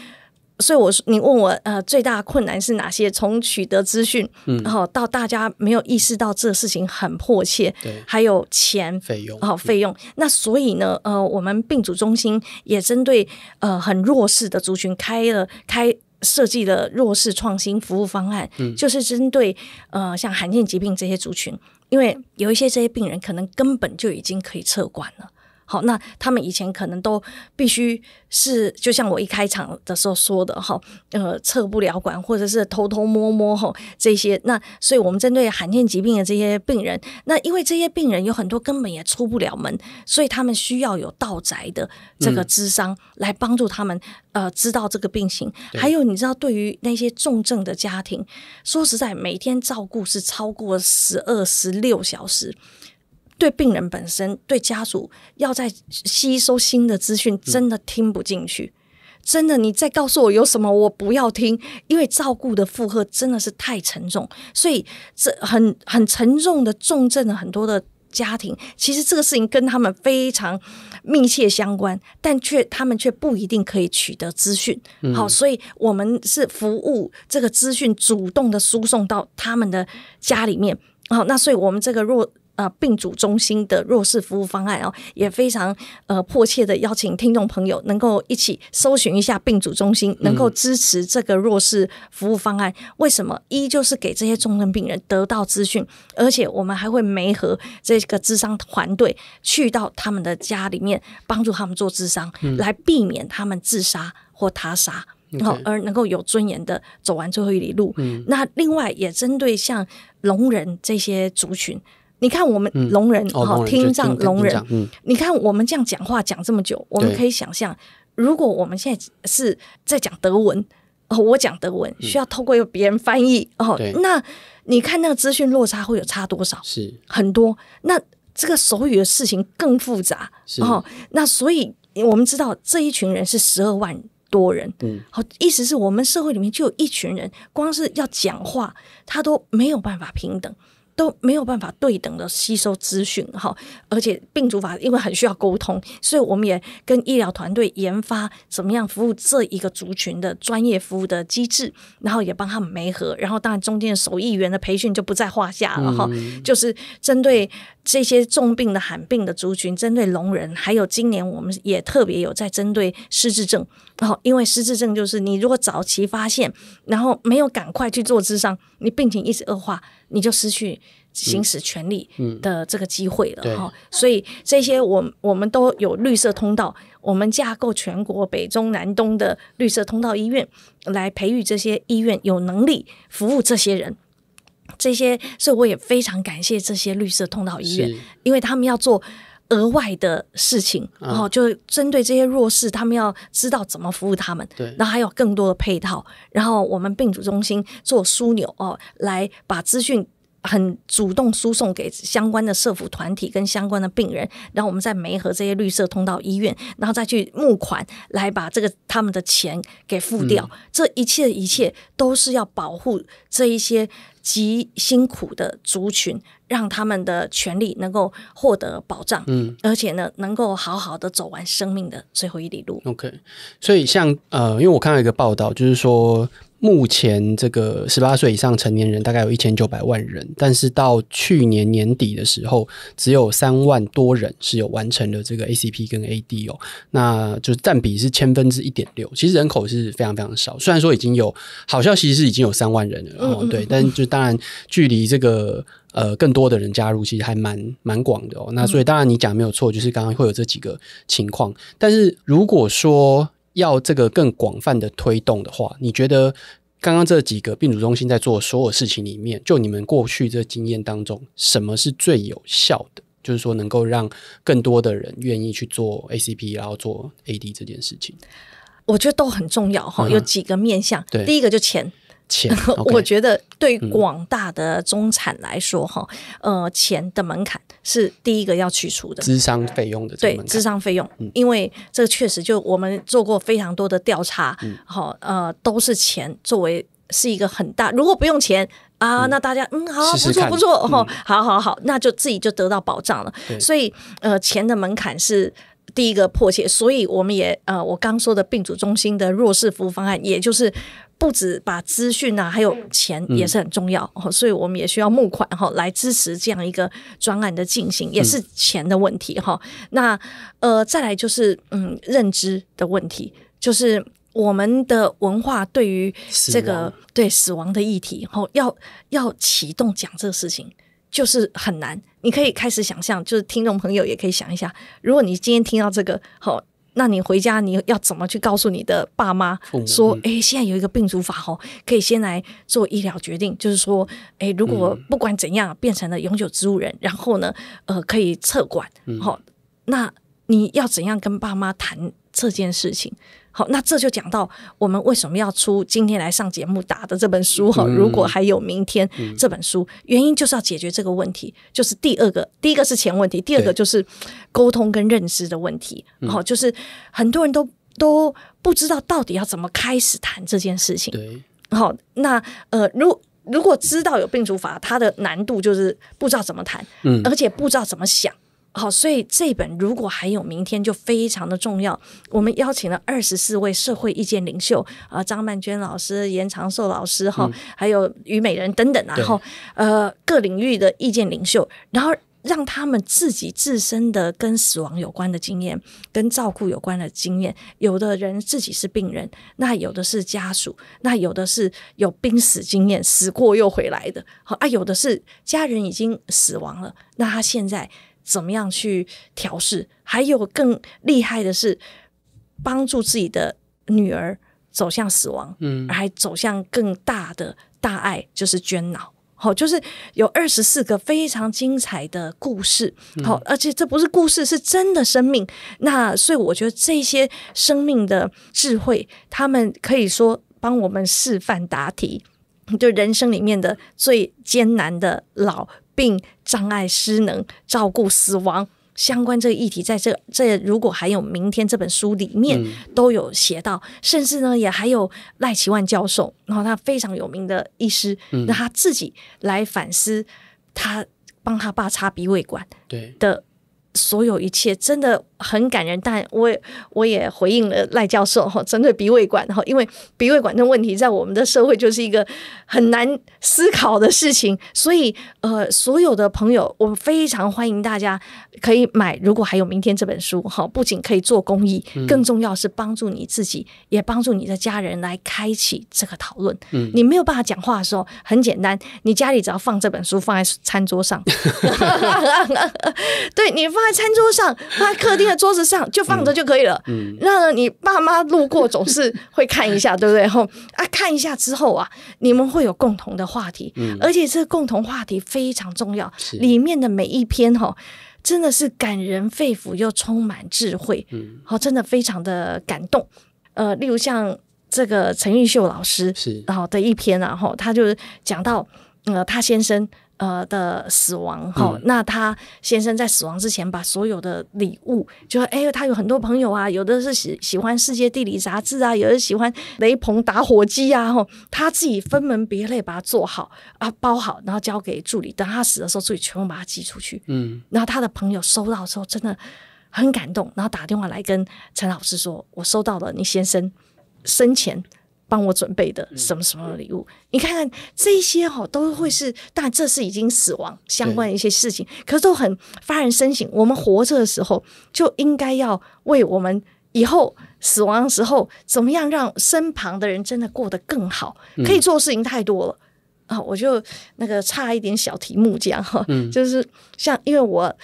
所以我说，你问我，呃，最大困难是哪些？从取得资讯，嗯，好到大家没有意识到这事情很迫切，对，还有钱费用，好费用。那所以呢，呃，我们病组中心也针对呃很弱势的族群开了开设计了弱势创新服务方案，嗯，就是针对呃像罕见疾病这些族群，因为有一些这些病人可能根本就已经可以撤管了。好，那他们以前可能都必须是，就像我一开场的时候说的，哈，呃，测不了管，或者是偷偷摸摸，哈，这些。那所以我们针对罕见疾病的这些病人，那因为这些病人有很多根本也出不了门，所以他们需要有道宅的这个智商来帮助他们，呃，知道这个病情。还有，你知道，对于那些重症的家庭，说实在，每天照顾是超过十二十六小时。对病人本身，对家属，要在吸收新的资讯，真的听不进去。真的，你再告诉我有什么，我不要听，因为照顾的负荷真的是太沉重。所以，这很很沉重的重症的很多的家庭，其实这个事情跟他们非常密切相关，但却他们却不一定可以取得资讯。好，所以我们是服务这个资讯，主动的输送到他们的家里面。好，那所以我们这个若。呃，病主中心的弱势服务方案哦，也非常呃迫切的邀请听众朋友能够一起搜寻一下病主中心，能够支持这个弱势服务方案。为什么？一就是给这些重症病人得到资讯，而且我们还会媒合这个智商团队去到他们的家里面，帮助他们做智障，来避免他们自杀或他杀，然后而能够有尊严的走完最后一里路。那另外也针对像聋人这些族群。你看，我们聋人啊，听障聋人，你看我们这样讲话讲这么久，我们可以想象，如果我们现在是在讲德文，我讲德文需要透过有别人翻译哦，那你看那个资讯落差会有差多少？是很多。那这个手语的事情更复杂哦。那所以我们知道这一群人是十二万多人，好，意思是我们社会里面就有一群人，光是要讲话，他都没有办法平等。都没有办法对等的吸收资讯，哈，而且病毒法因为很需要沟通，所以我们也跟医疗团队研发怎么样服务这一个族群的专业服务的机制，然后也帮他们媒合，然后当然中间的手艺员的培训就不在话下了哈，就是针对这些重病的罕病的族群，针对聋人，还有今年我们也特别有在针对失智症，后因为失智症就是你如果早期发现，然后没有赶快去做智商，你病情一直恶化。你就失去行使权利的这个机会了哈，所以这些我我们都有绿色通道，我们架构全国北中南东的绿色通道医院，来培育这些医院有能力服务这些人。这些，所以我也非常感谢这些绿色通道医院，因为他们要做。额外的事情，然后就是针对这些弱势，他们要知道怎么服务他们。对，然后还有更多的配套，然后我们病主中心做枢纽哦，来把资讯很主动输送给相关的社服团体跟相关的病人。然后我们再媒和这些绿色通道医院，然后再去募款来把这个他们的钱给付掉。这一切一切都是要保护这一些极辛苦的族群。让他们的权利能够获得保障，嗯，而且呢，能够好好的走完生命的最后一里路。OK，所以像呃，因为我看到一个报道，就是说目前这个十八岁以上成年人大概有一千九百万人，但是到去年年底的时候，只有三万多人是有完成了这个 ACP 跟 AD 哦，那就是占比是千分之一点六，其实人口是非常非常少。虽然说已经有好消息是已经有三万人了，哦，对，但就当然距离这个。呃，更多的人加入其实还蛮蛮广的哦。那所以当然你讲没有错，就是刚刚会有这几个情况。但是如果说要这个更广泛的推动的话，你觉得刚刚这几个病毒中心在做所有事情里面，就你们过去这经验当中，什么是最有效的？就是说能够让更多的人愿意去做 ACP，然后做 AD 这件事情，我觉得都很重要哈。有几个面向，第一个就钱。钱，我觉得对广大的中产来说，哈，呃，钱的门槛是第一个要去除的，智商费用的，对，智商费用，因为这个确实就我们做过非常多的调查，好，呃，都是钱作为是一个很大，如果不用钱啊，那大家嗯好，不错不错，哦，好好好，那就自己就得到保障了，所以呃，钱的门槛是第一个迫切，所以我们也呃，我刚说的病主中心的弱势服务方案，也就是。不止把资讯呐，还有钱也是很重要，所以我们也需要募款哈来支持这样一个专案的进行，也是钱的问题哈。那呃，再来就是嗯，认知的问题，就是我们的文化对于这个对死亡的议题，然后要要启动讲这个事情，就是很难。你可以开始想象，就是听众朋友也可以想一下，如果你今天听到这个好。那你回家你要怎么去告诉你的爸妈说，哎，现在有一个病毒法哦，可以先来做医疗决定，就是说，哎，如果不管怎样变成了永久植物人，然后呢，呃，可以撤管，好，那你要怎样跟爸妈谈这件事情？好，那这就讲到我们为什么要出今天来上节目打的这本书哈。如果还有明天这本书，原因就是要解决这个问题，就是第二个，第一个是钱问题，第二个就是沟通跟认知的问题。好，就是很多人都都不知道到底要怎么开始谈这件事情。好，那呃，如如果知道有病除法，它的难度就是不知道怎么谈，而且不知道怎么想。好，所以这本如果还有明天，就非常的重要。我们邀请了二十四位社会意见领袖，啊，张曼娟老师、严长寿老师哈，还有虞美人等等，然后呃各领域的意见领袖，然后让他们自己自身的跟死亡有关的经验、跟照顾有关的经验。有的人自己是病人，那有的是家属，那有的是有濒死经验、死过又回来的，好啊，有的是家人已经死亡了，那他现在。怎么样去调试？还有更厉害的是帮助自己的女儿走向死亡，嗯，还走向更大的大爱，就是捐脑。好，就是有二十四个非常精彩的故事，好，而且这不是故事，是真的生命。那所以我觉得这些生命的智慧，他们可以说帮我们示范答题，就人生里面的最艰难的老。病、障碍、失能、照顾、死亡相关这个议题，在这这如果还有明天这本书里面都有写到，甚至呢也还有赖奇万教授，然后他非常有名的医师，那他自己来反思他帮他爸插鼻胃管对的所有一切，真的。很感人，但我我也回应了赖教授哈，针对鼻胃管哈，因为鼻胃管的问题在我们的社会就是一个很难思考的事情，所以呃，所有的朋友，我们非常欢迎大家可以买《如果还有明天》这本书 哈，不仅可以做公益，更重要是帮助你自己，也帮助你的家人来开启这个讨论。嗯，你没有办法讲话的时候，很简单，你家里只要放这本书，放在餐桌上，对你放在餐桌上，放在客厅。在桌子上就放着就可以了。嗯，那你爸妈路过总是会看一下，对不对？后 啊，看一下之后啊，你们会有共同的话题。嗯，而且这共同话题非常重要。里面的每一篇哈，真的是感人肺腑又充满智慧。嗯，后真的非常的感动。呃，例如像这个陈玉秀老师是然后的一篇啊，后他就讲到呃他先生。呃的死亡哈，那他先生在死亡之前把所有的礼物，就说哎，他有很多朋友啊，有的是喜喜欢世界地理杂志啊，有的喜欢雷朋打火机啊，哈，他自己分门别类把它做好啊，包好，然后交给助理，等他死的时候，助理全部把它寄出去，嗯，然后他的朋友收到的时候真的很感动，然后打电话来跟陈老师说，我收到了，你先生生前。帮我准备的什么什么礼物？你看看这些哈，都会是，但这是已经死亡相关的一些事情，可是都很发人深省。我们活着的时候就应该要为我们以后死亡的时候，怎么样让身旁的人真的过得更好？可以做事情太多了啊！我就那个差一点小题目这样哈，就是像因为我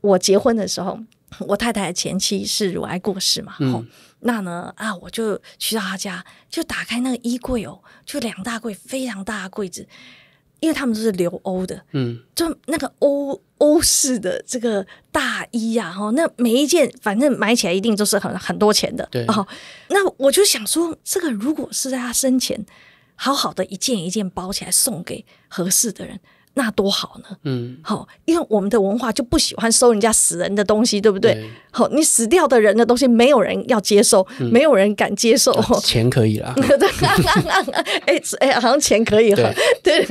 我结婚的时候，我太太的前妻是乳癌过世嘛，嗯。那呢啊，我就去到他家，就打开那个衣柜哦，就两大柜，非常大的柜子，因为他们都是留欧的，嗯，就那个欧欧式的这个大衣呀，哈，那每一件反正买起来一定都是很很多钱的，对，哦，那我就想说，这个如果是在他生前，好好的一件一件包起来送给合适的人。那多好呢，嗯，好，因为我们的文化就不喜欢收人家死人的东西，对不对？好，你死掉的人的东西，没有人要接受，没有人敢接受钱可以啦，哎哎，好像钱可以哈。对，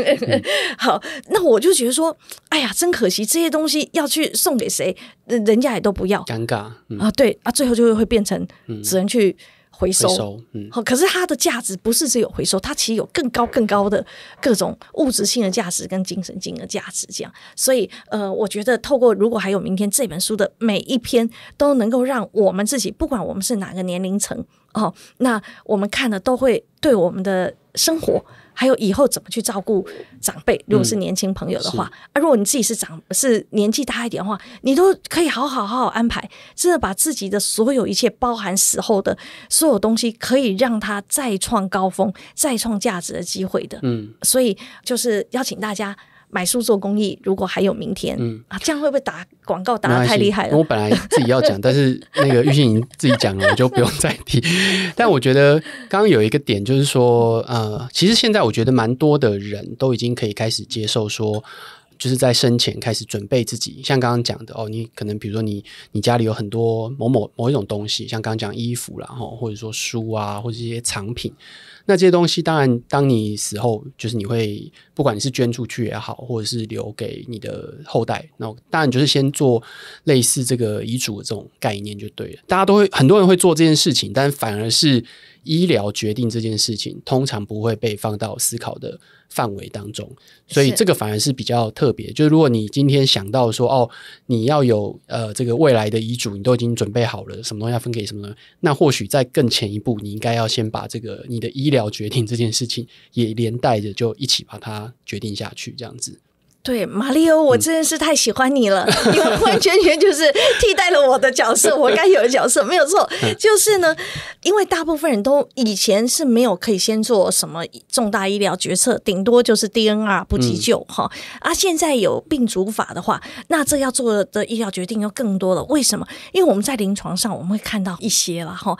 好，那我就觉得说，哎呀，真可惜，这些东西要去送给谁，人家也都不要，尴尬啊，对啊，最后就会会变成只能去。回收，好，可是它的价值不是只有回收，它其实有更高更高的各种物质性的价值跟精神金的价值这样。所以，呃，我觉得透过如果还有明天这本书的每一篇，都能够让我们自己，不管我们是哪个年龄层，哦，那我们看的都会对我们的生活。还有以后怎么去照顾长辈？如果是年轻朋友的话，啊，如果你自己是长是年纪大一点的话，你都可以好好好好安排，真的把自己的所有一切，包含死后的所有东西，可以让他再创高峰、再创价值的机会的。嗯，所以就是邀请大家。买书做公益，如果还有明天，嗯啊，这样会不会打广告打的太厉害了？我本来自己要讲，但是那个玉信已自己讲了，我就不用再提。但我觉得刚刚有一个点，就是说，呃，其实现在我觉得蛮多的人都已经可以开始接受，说就是在生前开始准备自己，像刚刚讲的哦，你可能比如说你你家里有很多某某某一种东西，像刚刚讲衣服然后或者说书啊，或者一些藏品。那这些东西，当然，当你死后，就是你会不管你是捐出去也好，或者是留给你的后代，那当然就是先做类似这个遗嘱的这种概念就对了。大家都会，很多人会做这件事情，但反而是。医疗决定这件事情通常不会被放到思考的范围当中，所以这个反而是比较特别。就是如果你今天想到说哦，你要有呃这个未来的遗嘱，你都已经准备好了，什么东西要分给什么呢？那或许在更前一步，你应该要先把这个你的医疗决定这件事情也连带着就一起把它决定下去，这样子。对，马里欧，我真的是太喜欢你了，完 完全全就是替代了我的角色，我该有的角色没有错。就是呢，因为大部分人都以前是没有可以先做什么重大医疗决策，顶多就是 DNR 不急救哈。啊，现在有病足法的话，那这要做的医疗决定又更多了。为什么？因为我们在临床上我们会看到一些了哈。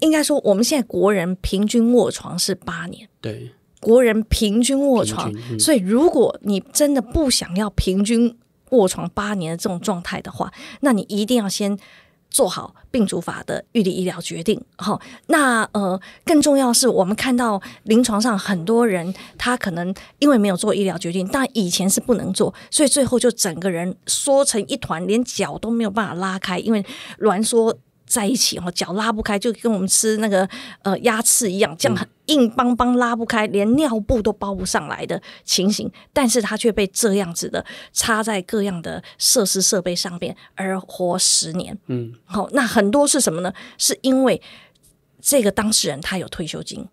应该说，我们现在国人平均卧床是八年。对。国人平均卧床，所以如果你真的不想要平均卧床八年的这种状态的话，那你一定要先做好病主法的预立医疗决定。好，那呃，更重要是我们看到临床上很多人，他可能因为没有做医疗决定，但以前是不能做，所以最后就整个人缩成一团，连脚都没有办法拉开，因为挛缩。在一起哦，脚拉不开，就跟我们吃那个呃鸭翅一样，这样硬邦邦拉不开，连尿布都包不上来的情形。但是，他却被这样子的插在各样的设施设备上面而活十年。嗯，好，那很多是什么呢？是因为这个当事人他有退休金，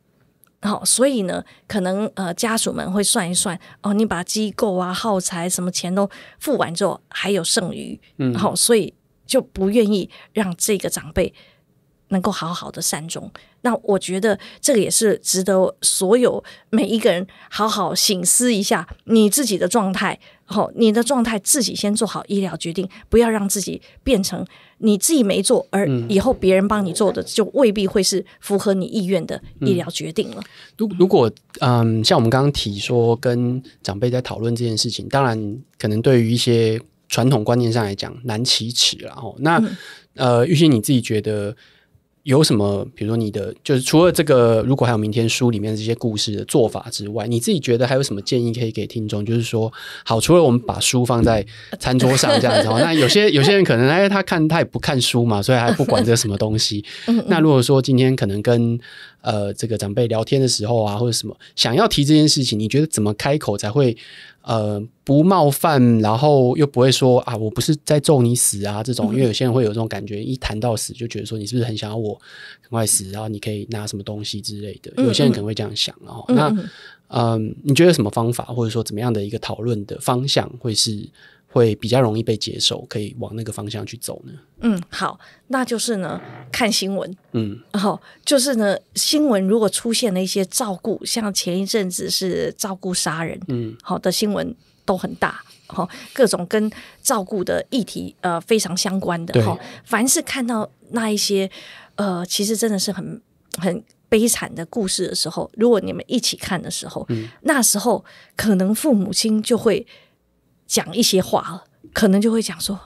好，所以呢，可能呃家属们会算一算哦，你把机构啊、耗材什么钱都付完之后，还有剩余。嗯，好，所以。就不愿意让这个长辈能够好好的善终。那我觉得这个也是值得所有每一个人好好醒思一下你自己的状态，然后你的状态自己先做好医疗决定，不要让自己变成你自己没做，而以后别人帮你做的就未必会是符合你意愿的医疗决定了。如如果嗯，像我们刚刚提说跟长辈在讨论这件事情，当然可能对于一些。传统观念上来讲难启齿了后那呃，玉鑫你自己觉得有什么？比如说你的就是除了这个，如果还有明天书里面这些故事的做法之外，你自己觉得还有什么建议可以给听众？就是说，好，除了我们把书放在 餐桌上这样子哦，那有些有些人可能哎，他看他也不看书嘛，所以还不管这什么东西。那如果说今天可能跟。呃，这个长辈聊天的时候啊，或者什么想要提这件事情，你觉得怎么开口才会呃不冒犯，然后又不会说啊，我不是在咒你死啊这种，因为有些人会有这种感觉，一谈到死就觉得说你是不是很想要我很快死，然后你可以拿什么东西之类的，有些人可能会这样想。哦，那嗯，你觉得什么方法，或者说怎么样的一个讨论的方向会是？会比较容易被接受，可以往那个方向去走呢。嗯，好，那就是呢，看新闻。嗯，好，就是呢，新闻如果出现了一些照顾，像前一阵子是照顾杀人，嗯，好的新闻都很大，好，各种跟照顾的议题呃非常相关的好，凡是看到那一些呃，其实真的是很很悲惨的故事的时候，如果你们一起看的时候，那时候可能父母亲就会。讲一些话了，可能就会讲说，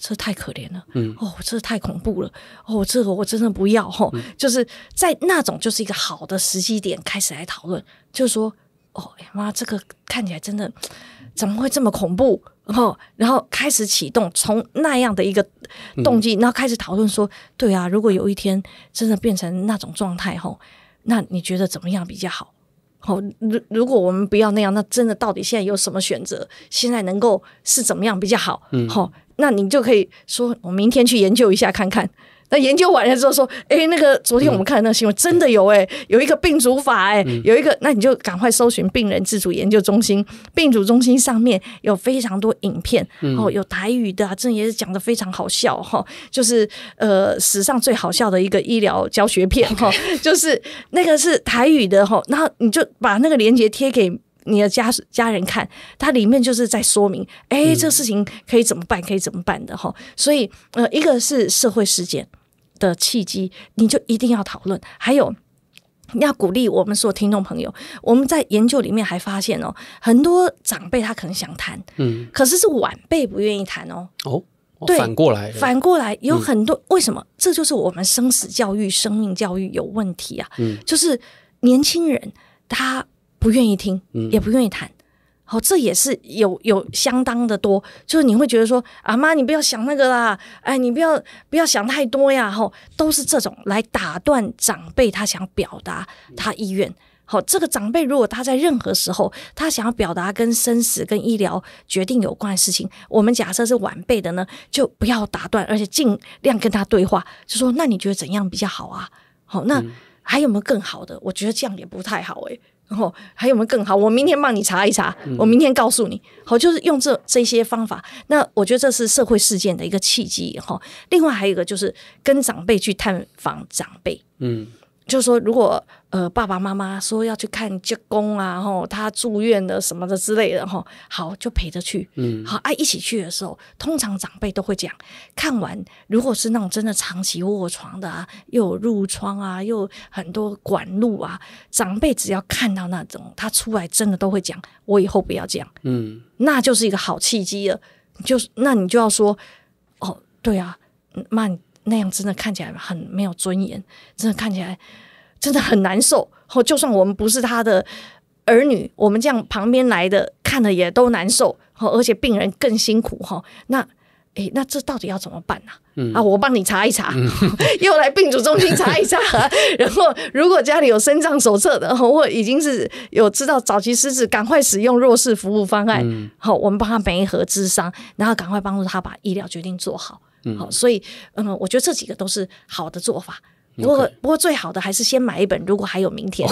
这太可怜了，嗯，哦，这太恐怖了，哦，这个我真的不要哈，就是在那种就是一个好的时机点开始来讨论，就是说，哦呀妈，这个看起来真的 怎么会这么恐怖？然后，然后开始启动，从那样的一个动机，然后开始讨论说，对啊，如果有一天真的变成那种状态后，那你觉得怎么样比较好？好，如如果我们不要那样，那真的到底现在有什么选择？现在能够是怎么样比较好？嗯，好，那你就可以说，我明天去研究一下看看。那研究完了之后说，哎，那个昨天我们看的那个新闻真的有，哎，有一个病主法，哎，有一个，那你就赶快搜寻病人自主研究中心病主中心上面有非常多影片，哦，有台语的，这也是讲的非常好笑哈，就是呃史上最好笑的一个医疗教学片哈，就是那个是台语的哈，然后你就把那个链接贴给你的家家人看，它里面就是在说明，哎，这个事情可以怎么办，可以怎么办的哈，所以呃一个是社会事件。的契机，你就一定要讨论。还有，要鼓励我们所有听众朋友。我们在研究里面还发现哦，很多长辈他可能想谈，嗯，可是是晚辈不愿意谈哦。哦，对，反过来，反过来，有很多为什么？这就是我们生死教育、生命教育有问题啊。嗯，就是年轻人他不愿意听，嗯，也不愿意谈。好，这也是有有相当的多，就是你会觉得说，阿妈，你不要想那个啦，哎，你不要不要想太多呀，吼，都是这种来打断长辈他想表达他意愿。好，这个长辈如果他在任何时候他想要表达跟生死跟医疗决定有关的事情，我们假设是晚辈的呢，就不要打断，而且尽量跟他对话，就说那你觉得怎样比较好啊？好，那还有没有更好的？我觉得这样也不太好，诶。哦，还有没有更好？我明天帮你查一查，我明天告诉你。好，就是用这这些方法。那我觉得这是社会事件的一个契机。哈，另外还有一个就是跟长辈去探访长辈。嗯。就是说，如果呃爸爸妈妈说要去看公啊，然后他住院的什么的之类的，哈，好就陪着去。嗯，好啊，一起去的时候，通常长辈都会讲，看完如果是那种真的长期卧床的啊，又有褥疮啊，又很多管路啊，长辈只要看到那种他出来，真的都会讲，我以后不要这样。嗯，那就是一个好契机了，就是那你就要说，哦，对啊，慢。那样真的看起来很没有尊严，真的看起来真的很难受。后就算我们不是他的儿女，我们这样旁边来的看了也都难受。后而且病人更辛苦哈。那诶，那这到底要怎么办呢？啊，我帮你查一查，又来病主中心查一查。然后如果家里有身障手册的，或已经是有知道早期失智，赶快使用弱势服务方案。好，我们帮他一盒智商，然后赶快帮助他把医疗决定做好。好，所以嗯，我觉得这几个都是好的做法。不过，不过最好的还是先买一本。如果还有明天，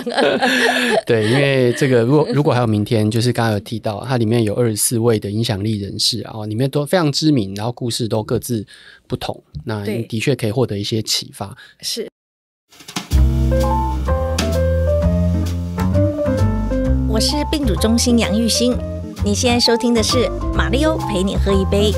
对，因为这个如果如果还有明天，就是刚刚有提到，它里面有二十四位的影响力人士，啊、后里面都非常知名，然后故事都各自不同。那的确可以获得一些启发。是，我是病主中心杨玉兴，你现在收听的是《马里欧陪你喝一杯》。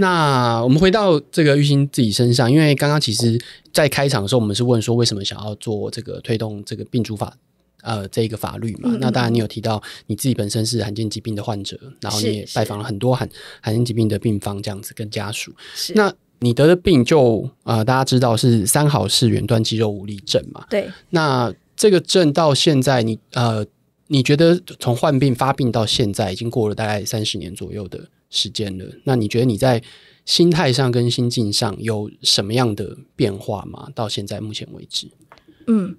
那我们回到这个玉兴自己身上，因为刚刚其实，在开场的时候，我们是问说为什么想要做这个推动这个病主法，呃，这一个法律嘛。那当然，你有提到你自己本身是罕见疾病的患者，然后你也拜访了很多罕罕见疾病的病房，这样子跟家属。那你得的病就呃，大家知道是三好是远端肌肉无力症嘛？对。那这个症到现在，你呃，你觉得从患病发病到现在，已经过了大概三十年左右的时间了。那你觉得你在心态上跟心境上有什么样的变化吗？到现在目前为止？嗯，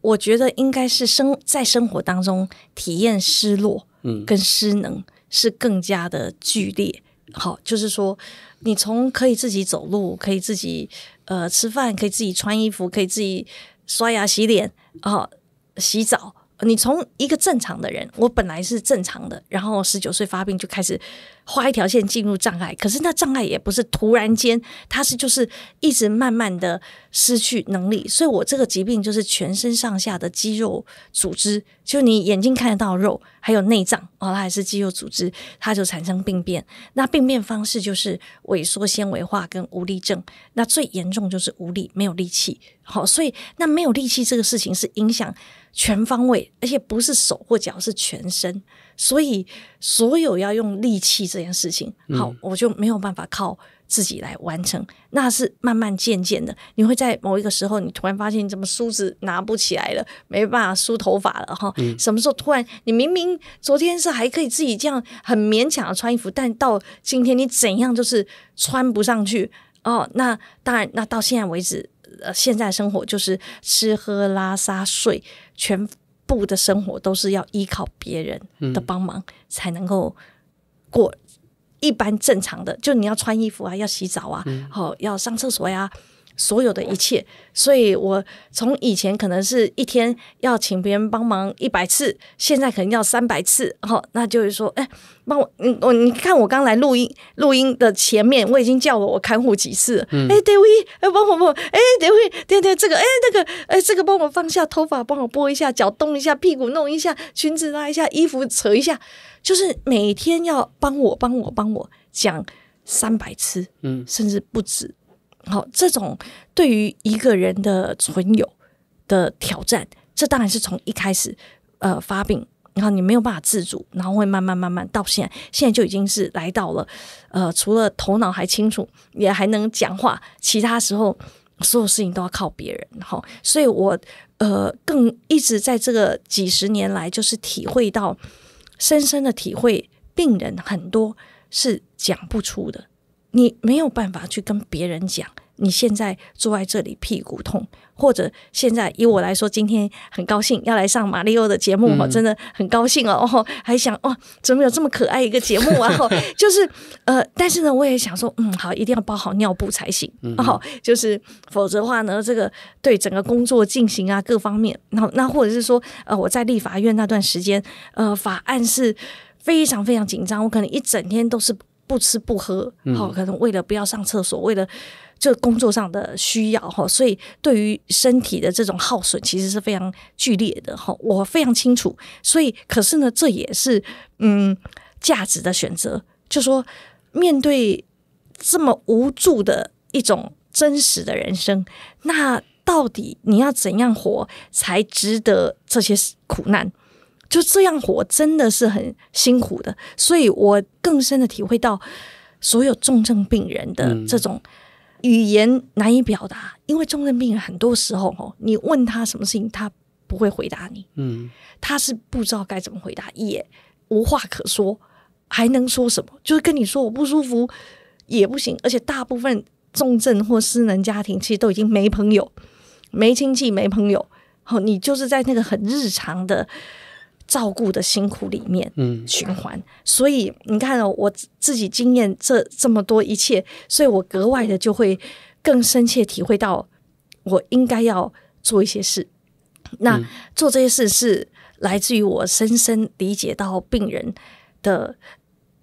我觉得应该是生在生活当中体验失落，嗯，跟失能是更加的剧烈。好，就是说，你从可以自己走路，可以自己呃吃饭，可以自己穿衣服，可以自己刷牙洗脸啊，洗澡。你从一个正常的人，我本来是正常的，然后十九岁发病就开始画一条线进入障碍。可是那障碍也不是突然间，它是就是一直慢慢的失去能力。所以我这个疾病就是全身上下的肌肉组织，就你眼睛看得到肉，还有内脏哦，它还是肌肉组织，它就产生病变。那病变方式就是萎缩、纤维化跟无力症。那最严重就是无力，没有力气。好，所以那没有力气这个事情是影响。全方位，而且不是手或脚，是全身。所以，所有要用力气这件事情，好，我就没有办法靠自己来完成。那是慢慢渐渐的，你会在某一个时候，你突然发现怎么梳子拿不起来了，没办法梳头发了。哈，什么时候突然，你明明昨天是还可以自己这样很勉强的穿衣服，但到今天你怎样就是穿不上去哦？那当然，那到现在为止。呃，现在生活就是吃喝拉撒睡，全部的生活都是要依靠别人的帮忙才能够过一般正常的。就你要穿衣服啊，要洗澡啊，好，要上厕所呀。所有的一切，所以我从以前可能是一天要请别人帮忙一百次，现在可能要三百次。哦，那就是说，哎，帮我，你我你看，我刚来录音录音的前面，我已经叫我看护几次。哎，等会，哎，帮我，帮我，哎，等会，对对，这个，哎，那个，哎，这个，帮我放下头发，帮我拨一下，脚动一下，屁股弄一下，裙子拉一下，衣服扯一下，就是每天要帮我，帮我，帮我讲三百次，嗯，甚至不止。好，这种对于一个人的存有，的挑战，这当然是从一开始，呃，发病，然后你没有办法自主，然后会慢慢慢慢到现在，现在就已经是来到了，呃，除了头脑还清楚，也还能讲话，其他时候所有事情都要靠别人。好，所以我呃更一直在这个几十年来，就是体会到，深深的体会，病人很多是讲不出的。你没有办法去跟别人讲，你现在坐在这里屁股痛，或者现在以我来说，今天很高兴要来上马里奥的节目，我真的很高兴哦。哦，还想哇，怎么有这么可爱一个节目啊？就是呃，但是呢，我也想说，嗯，好，一定要包好尿布才行。好，就是否则的话呢，这个对整个工作进行啊，各方面，那那或者是说，呃，我在立法院那段时间，呃，法案是非常非常紧张，我可能一整天都是。不吃不喝，哈，可能为了不要上厕所，为了这工作上的需要，哈，所以对于身体的这种耗损，其实是非常剧烈的，哈，我非常清楚。所以，可是呢，这也是嗯，价值的选择。就说面对这么无助的一种真实的人生，那到底你要怎样活才值得这些苦难？就这样活真的是很辛苦的，所以我更深的体会到所有重症病人的这种语言难以表达，因为重症病人很多时候哦，你问他什么事情，他不会回答你，嗯，他是不知道该怎么回答，也无话可说，还能说什么？就是跟你说我不舒服也不行，而且大部分重症或失能家庭其实都已经没朋友，没亲戚，没朋友，哦，你就是在那个很日常的。照顾的辛苦里面循环，所以你看，我自己经验这这么多一切，所以我格外的就会更深切体会到，我应该要做一些事。那做这些事是来自于我深深理解到病人的。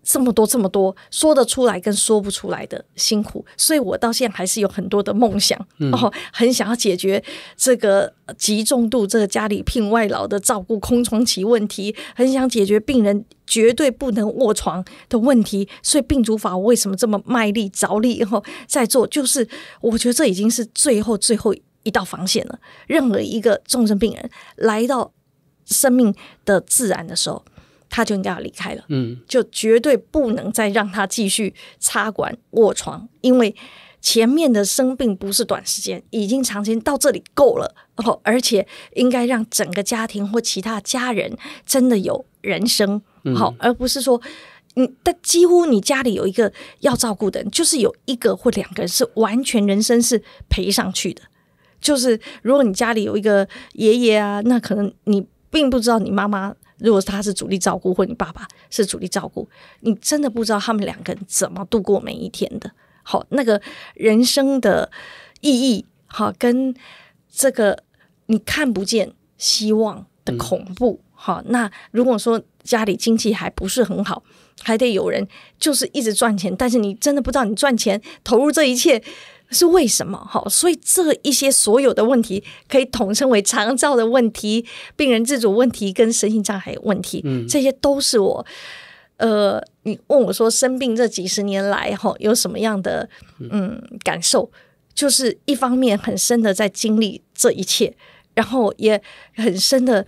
这么多，这么多，说得出来跟说不出来的辛苦，所以我到现在还是有很多的梦想哦，很想要解决这个极重度这个家里聘外劳的照顾空窗期问题，很想解决病人绝对不能卧床的问题。所以病主法我为什么这么卖力着力以后在做？就是我觉得这已经是最后最后一道防线了。任何一个重症病人来到生命的自然的时候。他就应该要离开了，嗯，就绝对不能再让他继续插管卧床，因为前面的生病不是短时间，已经长时间到这里够了。哦，而且应该让整个家庭或其他家人真的有人生，好，而不是说你，但几乎你家里有一个要照顾的人，就是有一个或两个人是完全人生是赔上去的。就是如果你家里有一个爷爷啊，那可能你并不知道你妈妈。如果他是主力照顾，或你爸爸是主力照顾，你真的不知道他们两个人怎么度过每一天的。好，那个人生的意义，好，跟这个你看不见希望的恐怖，好，那如果说家里经济还不是很好，还得有人就是一直赚钱，但是你真的不知道你赚钱投入这一切。是为什么？哈，所以这一些所有的问题，可以统称为肠造的问题、病人自主问题跟身心障碍问题，嗯，这些都是我，呃，你问我说生病这几十年来，哈，有什么样的嗯感受？就是一方面很深的在经历这一切，然后也很深的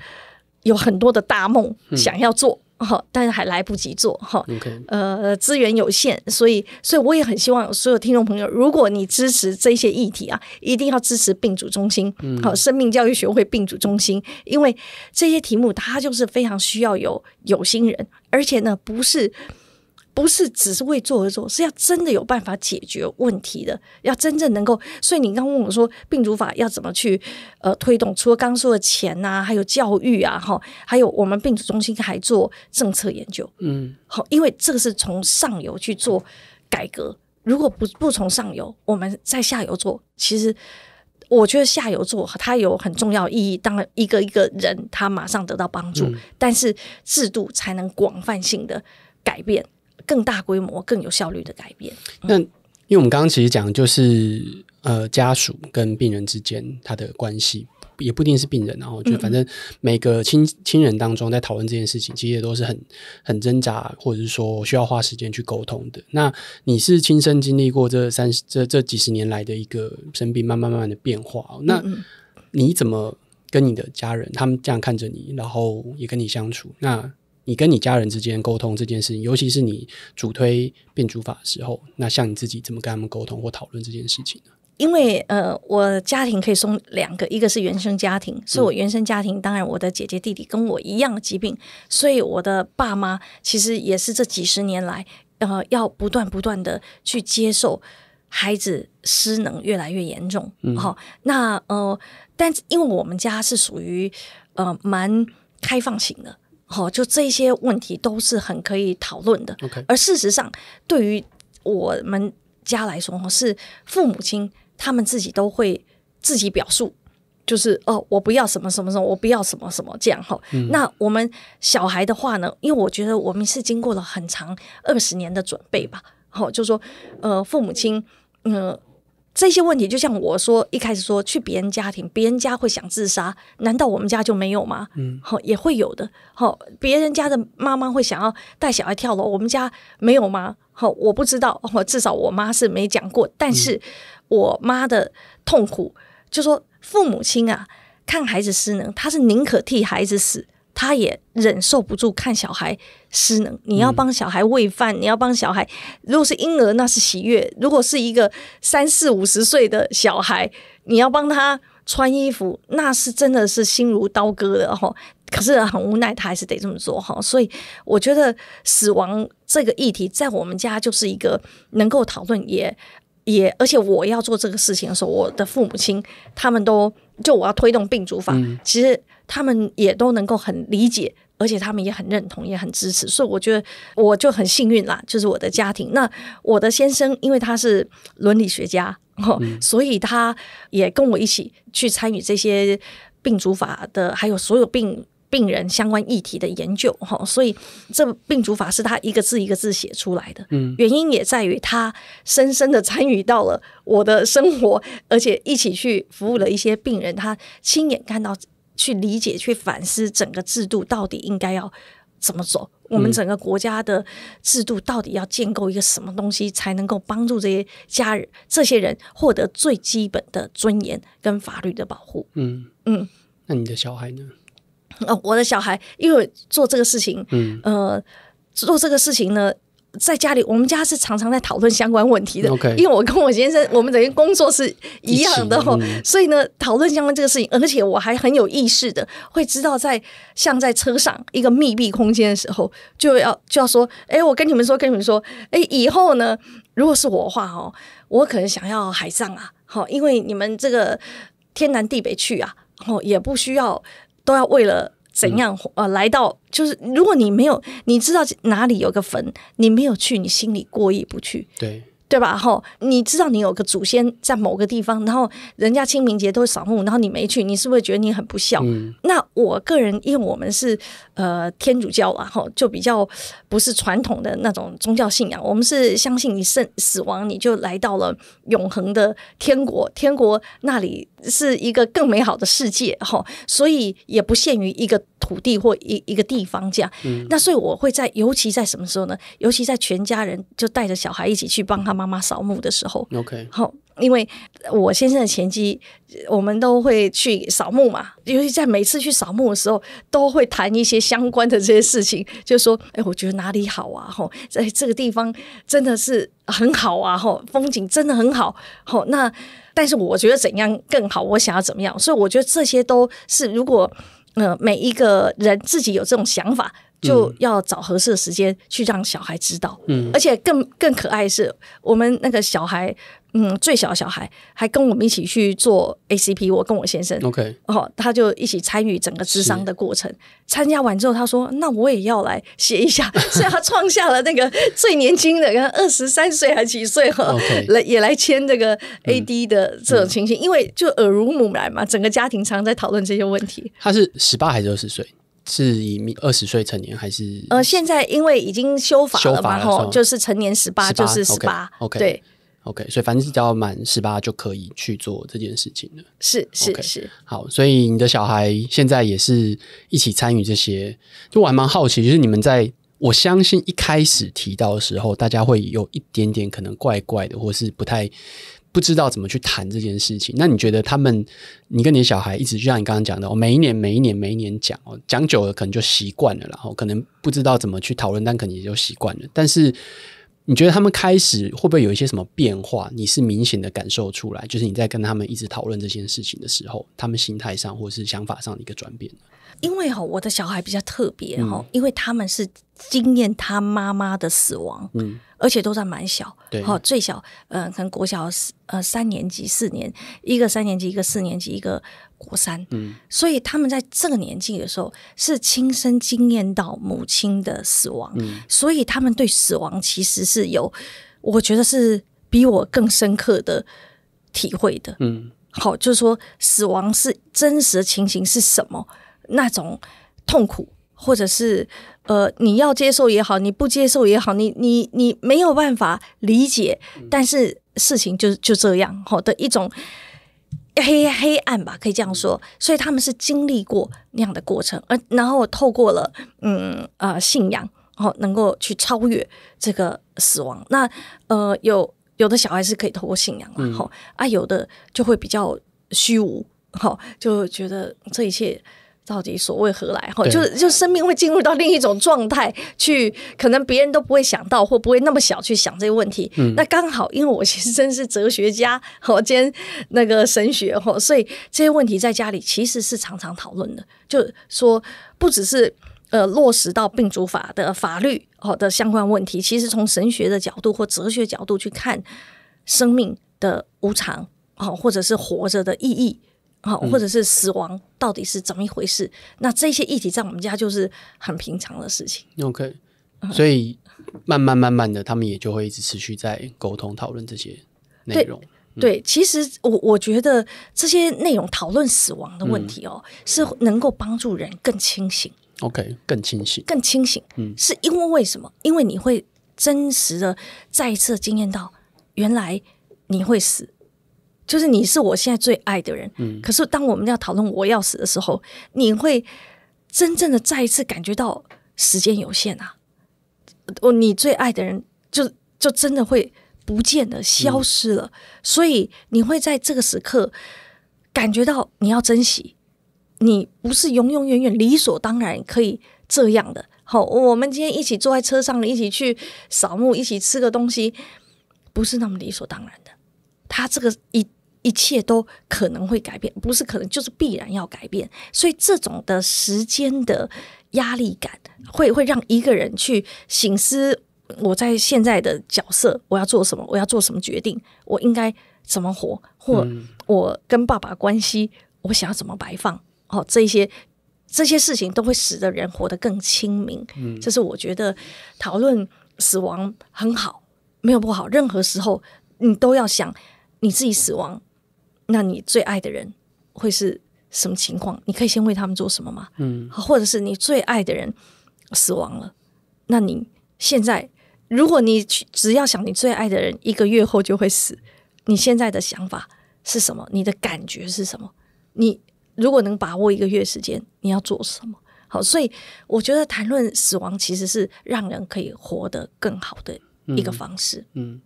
有很多的大梦想要做。哦，但是还来不及做哈，呃，资源有限，所以，所以我也很希望所有听众朋友，如果你支持这些议题啊，一定要支持病主中心，好，生命教育学会病主中心，因为这些题目它就是非常需要有有心人，而且呢，不是。不是只是为做而做，是要真的有办法解决问题的，要真正能够。所以你刚问我说，病毒法要怎么去呃推动？除了刚说的钱呐，还有教育啊，哈，还有我们病毒中心还做政策研究，嗯，好，因为这个是从上游去做改革。如果不不从上游，我们在下游做，其实我觉得下游做它有很重要意义。当然，一个一个人他马上得到帮助，但是制度才能广泛性的改变。更大规模、更有效率的改变。那，因为我们刚刚其实讲，就是呃，家属跟病人之间他的关系，也不一定是病人，然后就反正每个亲亲人当中在讨论这件事情，其实也都是很很挣扎，或者是说需要花时间去沟通的。那你是亲身经历过这三十这这几十年来的一个生病慢慢慢的变化，那你怎么跟你的家人他们这样看着你，然后也跟你相处？那？你跟你家人之间沟通这件事情，尤其是你主推变主法的时候，那像你自己怎么跟他们沟通或讨论这件事情呢？因为呃，我家庭可以送两个，一个是原生家庭，是我原生家庭，当然我的姐姐弟弟跟我一样的疾病，所以我的爸妈其实也是这几十年来呃要不断不断的去接受孩子失能越来越严重。好，那呃，但是因为我们家是属于呃蛮开放型的。好，就这些问题都是很可以讨论的。OK，而事实上，对于我们家来说，是父母亲他们自己都会自己表述，就是哦，我不要什么什么什么，我不要什么什么这样。哈，那我们小孩的话呢，因为我觉得我们是经过了很长二十年的准备吧。好，就说呃，父母亲，嗯。这些问题就像我说一开始说去别人家庭，别人家会想自杀，难道我们家就没有吗？嗯，好也会有的。好，别人家的妈妈会想要带小孩跳楼，我们家没有吗？好，我不知道。我至少我妈是没讲过，但是我妈的痛苦就说父母亲啊，看孩子失能，他是宁可替孩子死。他也忍受不住看小孩失能，你要帮小孩喂饭，你要帮小孩。如果是婴儿，那是喜悦；如果是一个三四五十岁的小孩，你要帮他穿衣服，那是真的是心如刀割的哈。可是很无奈，他还是得这么做哈。所以我觉得死亡这个议题，在我们家就是一个能够讨论也。也，而且我要做这个事情的时候，我的父母亲他们都就我要推动病主法，其实他们也都能够很理解，而且他们也很认同，也很支持，所以我觉得我就很幸运啦，就是我的家庭。那我的先生因为他是伦理学家，所以他也跟我一起去参与这些病主法的，还有所有病。病人相关议题的研究，哈，所以这病主法是他一个字一个字写出来的。嗯，原因也在于他深深的参与到了我的生活，而且一起去服务了一些病人，他亲眼看到、去理解、去反思整个制度到底应该要怎么走，我们整个国家的制度到底要建构一个什么东西才能够帮助这些家人、这些人获得最基本的尊严跟法律的保护。嗯嗯，那你的小孩呢？哦，我的小孩，因为做这个事情，嗯，呃，做这个事情呢，在家里，我们家是常常在讨论相关问题的。OK，因为我跟我先生，我们等于工作是一样的哈，所以呢，讨论相关这个事情，而且我还很有意识的，会知道在像在车上一个密闭空间的时候，就要就要说，哎，我跟你们说，跟你们说，哎，以后呢，如果是我的话哦，我可能想要海上啊，好，因为你们这个天南地北去啊，哦，也不需要。都要为了怎样？呃，来到就是，如果你没有，你知道哪里有个坟，你没有去，你心里过意不去。对。对吧？哈，你知道你有个祖先在某个地方，然后人家清明节都会扫墓，然后你没去，你是不是觉得你很不孝？那我个人，因为我们是呃天主教啊，哈，就比较不是传统的那种宗教信仰，我们是相信你生死亡你就来到了永恒的天国，天国那里是一个更美好的世界，哈，所以也不限于一个土地或一一个地方这样。那所以我会在，尤其在什么时候呢？尤其在全家人就带着小孩一起去帮他们。妈妈扫墓的时候，OK，好，因为我先生的前妻，我们都会去扫墓嘛。尤其在每次去扫墓的时候，都会谈一些相关的这些事情，就说，哎，我觉得哪里好啊？哈，在这个地方真的是很好啊！哈，风景真的很好。好，那但是我觉得怎样更好？我想要怎么样？所以我觉得这些都是，如果嗯，每一个人自己有这种想法。就要找合适的时间去让小孩知道，而且更更可爱的是，我们那个小孩，嗯，最小的小孩还跟我们一起去做 ACP，我跟我先生，OK，哦，他就一起参与整个智商的过程。参加完之后，他说：“那我也要来写一下。”所以，他创下了那个 最年轻的，他二十三岁还几岁？哈，来也来签这个 AD 的这种情形，因为就耳濡目染嘛，整个家庭常在讨论这些问题。他是十八还是二十岁？是以二十岁成年还是呃现在因为已经修法了嘛吼，就是成年十八就是十八，OK 对，OK 所以反正是只要满十八就可以去做这件事情了，是是是，好，所以你的小孩现在也是一起参与这些，就我还蛮好奇，就是你们在我相信一开始提到的时候，大家会有一点点可能怪怪的，或是不太。不知道怎么去谈这件事情，那你觉得他们，你跟你的小孩一直就像你刚刚讲的，每一年、每一年、每一年讲哦，讲久了可能就习惯了，然后可能不知道怎么去讨论，但可能也就习惯了。但是你觉得他们开始会不会有一些什么变化？你是明显的感受出来，就是你在跟他们一直讨论这件事情的时候，他们心态上或是想法上的一个转变？因为哈，我的小孩比较特别哈，因为他们是经验他妈妈的死亡，嗯。而且都在蛮小，好最小，嗯，可能国小呃，三年级、四年，一个三年级，一个四年级，一个国三。嗯，所以他们在这个年纪的时候，是亲身经验到母亲的死亡，所以他们对死亡其实是有，我觉得是比我更深刻的体会的。嗯，好，就是说死亡是真实的情形是什么？那种痛苦，或者是。呃，你要接受也好，你不接受也好，你你你没有办法理解，但是事情就是就这样好的一种黑黑暗吧，可以这样说。所以他们是经历过那样的过程，而然后透过了嗯啊信仰，然后能够去超越这个死亡。那呃，有有的小孩是可以透过信仰，然后啊有的就会比较虚无，好就觉得这一切。到底所谓何来？哈，就是就生命会进入到另一种状态，去可能别人都不会想到，或不会那么小去想这个问题。那刚好，因为我其实真是哲学家，哈，兼那个神学，哈，所以这些问题在家里其实是常常讨论的。就说不只是呃落实到病主法的法律，哈的相关问题，其实从神学的角度或哲学角度去看生命的无常，哦，或者是活着的意义。好，或者是死亡到底是怎么一回事？那这些议题在我们家就是很平常的事情。OK，所以慢慢慢慢的，他们也就会一直持续在沟通讨论这些内容。对，其实我我觉得这些内容讨论死亡的问题哦，是能够帮助人更清醒。OK，更清醒，更清醒。嗯，是因为为什么？因为你会真实的再一次惊艳到，原来你会死。就是你是我现在最爱的人，可是当我们要讨论我要死的时候，你会真正的再一次感觉到时间有限啊！我你最爱的人就就真的会不见得消失了，所以你会在这个时刻感觉到你要珍惜，你不是永永远远理所当然可以这样的。好，我们今天一起坐在车上，一起去扫墓，一起吃个东西，不是那么理所当然的。他这个一。一切都可能会改变，不是可能，就是必然要改变。所以，这种的时间的压力感，会会让一个人去醒思：我在现在的角色，我要做什么？我要做什么决定？我应该怎么活？或我跟爸爸关系，我想要怎么摆放？哦，这些这些事情都会使得人活得更清明。嗯，这是我觉得讨论死亡很好，没有不好。任何时候，你都要想你自己死亡。那你最爱的人会是什么情况？你可以先为他们做什么吗？嗯，或者是你最爱的人死亡了，那你现在如果你只要想你最爱的人一个月后就会死，你现在的想法是什么？你的感觉是什么？你如果能把握一个月时间，你要做什么？好，所以我觉得谈论死亡其实是让人可以活得更好的一个方式。嗯。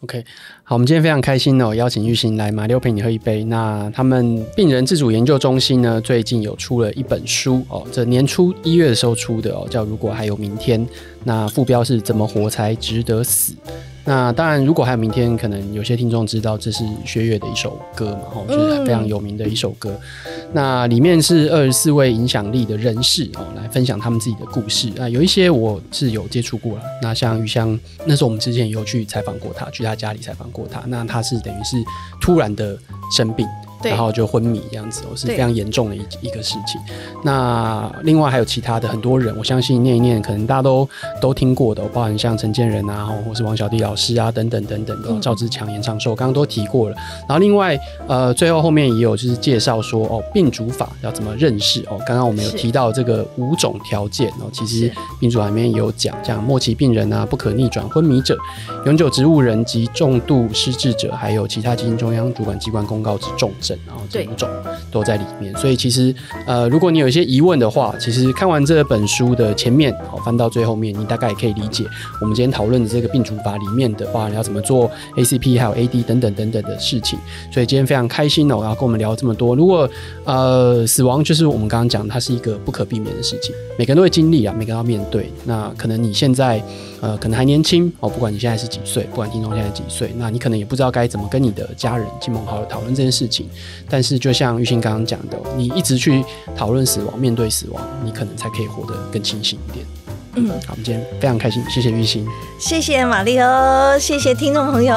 OK，好，我们今天非常开心哦，邀请玉兴来马六陪你喝一杯。那他们病人自主研究中心呢，最近有出了一本书哦，这年初一月的时候出的哦，叫《如果还有明天》，那副标是怎么活才值得死。那当然，如果还有明天，可能有些听众知道这是薛岳的一首歌嘛，吼，就是非常有名的一首歌。那里面是二十四位影响力的人士哦，来分享他们自己的故事啊。有一些我是有接触过了，那像余香，那时候我们之前也有去采访过他，去他家里采访过他。那他是等于是突然的生病。然后就昏迷这样子，我是非常严重的一一个事情。那另外还有其他的很多人，我相信念一念，可能大家都都听过的，包含像陈建仁啊，或是王小弟老师啊等等等等的赵志强、严长寿，刚刚都提过了。然后另外呃，最后后面也有就是介绍说哦，病主法要怎么认识哦。刚刚我们有提到这个五种条件哦，其实病主法里面也有讲，像末期病人啊、不可逆转昏迷者、永久植物人及重度失智者，还有其他基金中央主管机关公告之重。然后五种都在里面，所以其实，呃，如果你有一些疑问的话，其实看完这本书的前面，好翻到最后面，你大概也可以理解我们今天讨论的这个病除法里面的话，你要怎么做 ACP 还有 AD 等等等等的事情。所以今天非常开心哦，然后跟我们聊这么多。如果呃，死亡就是我们刚刚讲，它是一个不可避免的事情，每个人都会经历啊，每个人要面对。那可能你现在。呃，可能还年轻哦，不管你现在是几岁，不管听众现在几岁，那你可能也不知道该怎么跟你的家人亲朋好友讨论这件事情。但是，就像玉兴刚刚讲的，你一直去讨论死亡、面对死亡，你可能才可以活得更清醒一点。嗯，好，我们今天非常开心，谢谢玉兴，谢谢马丽欧，谢谢听众朋友。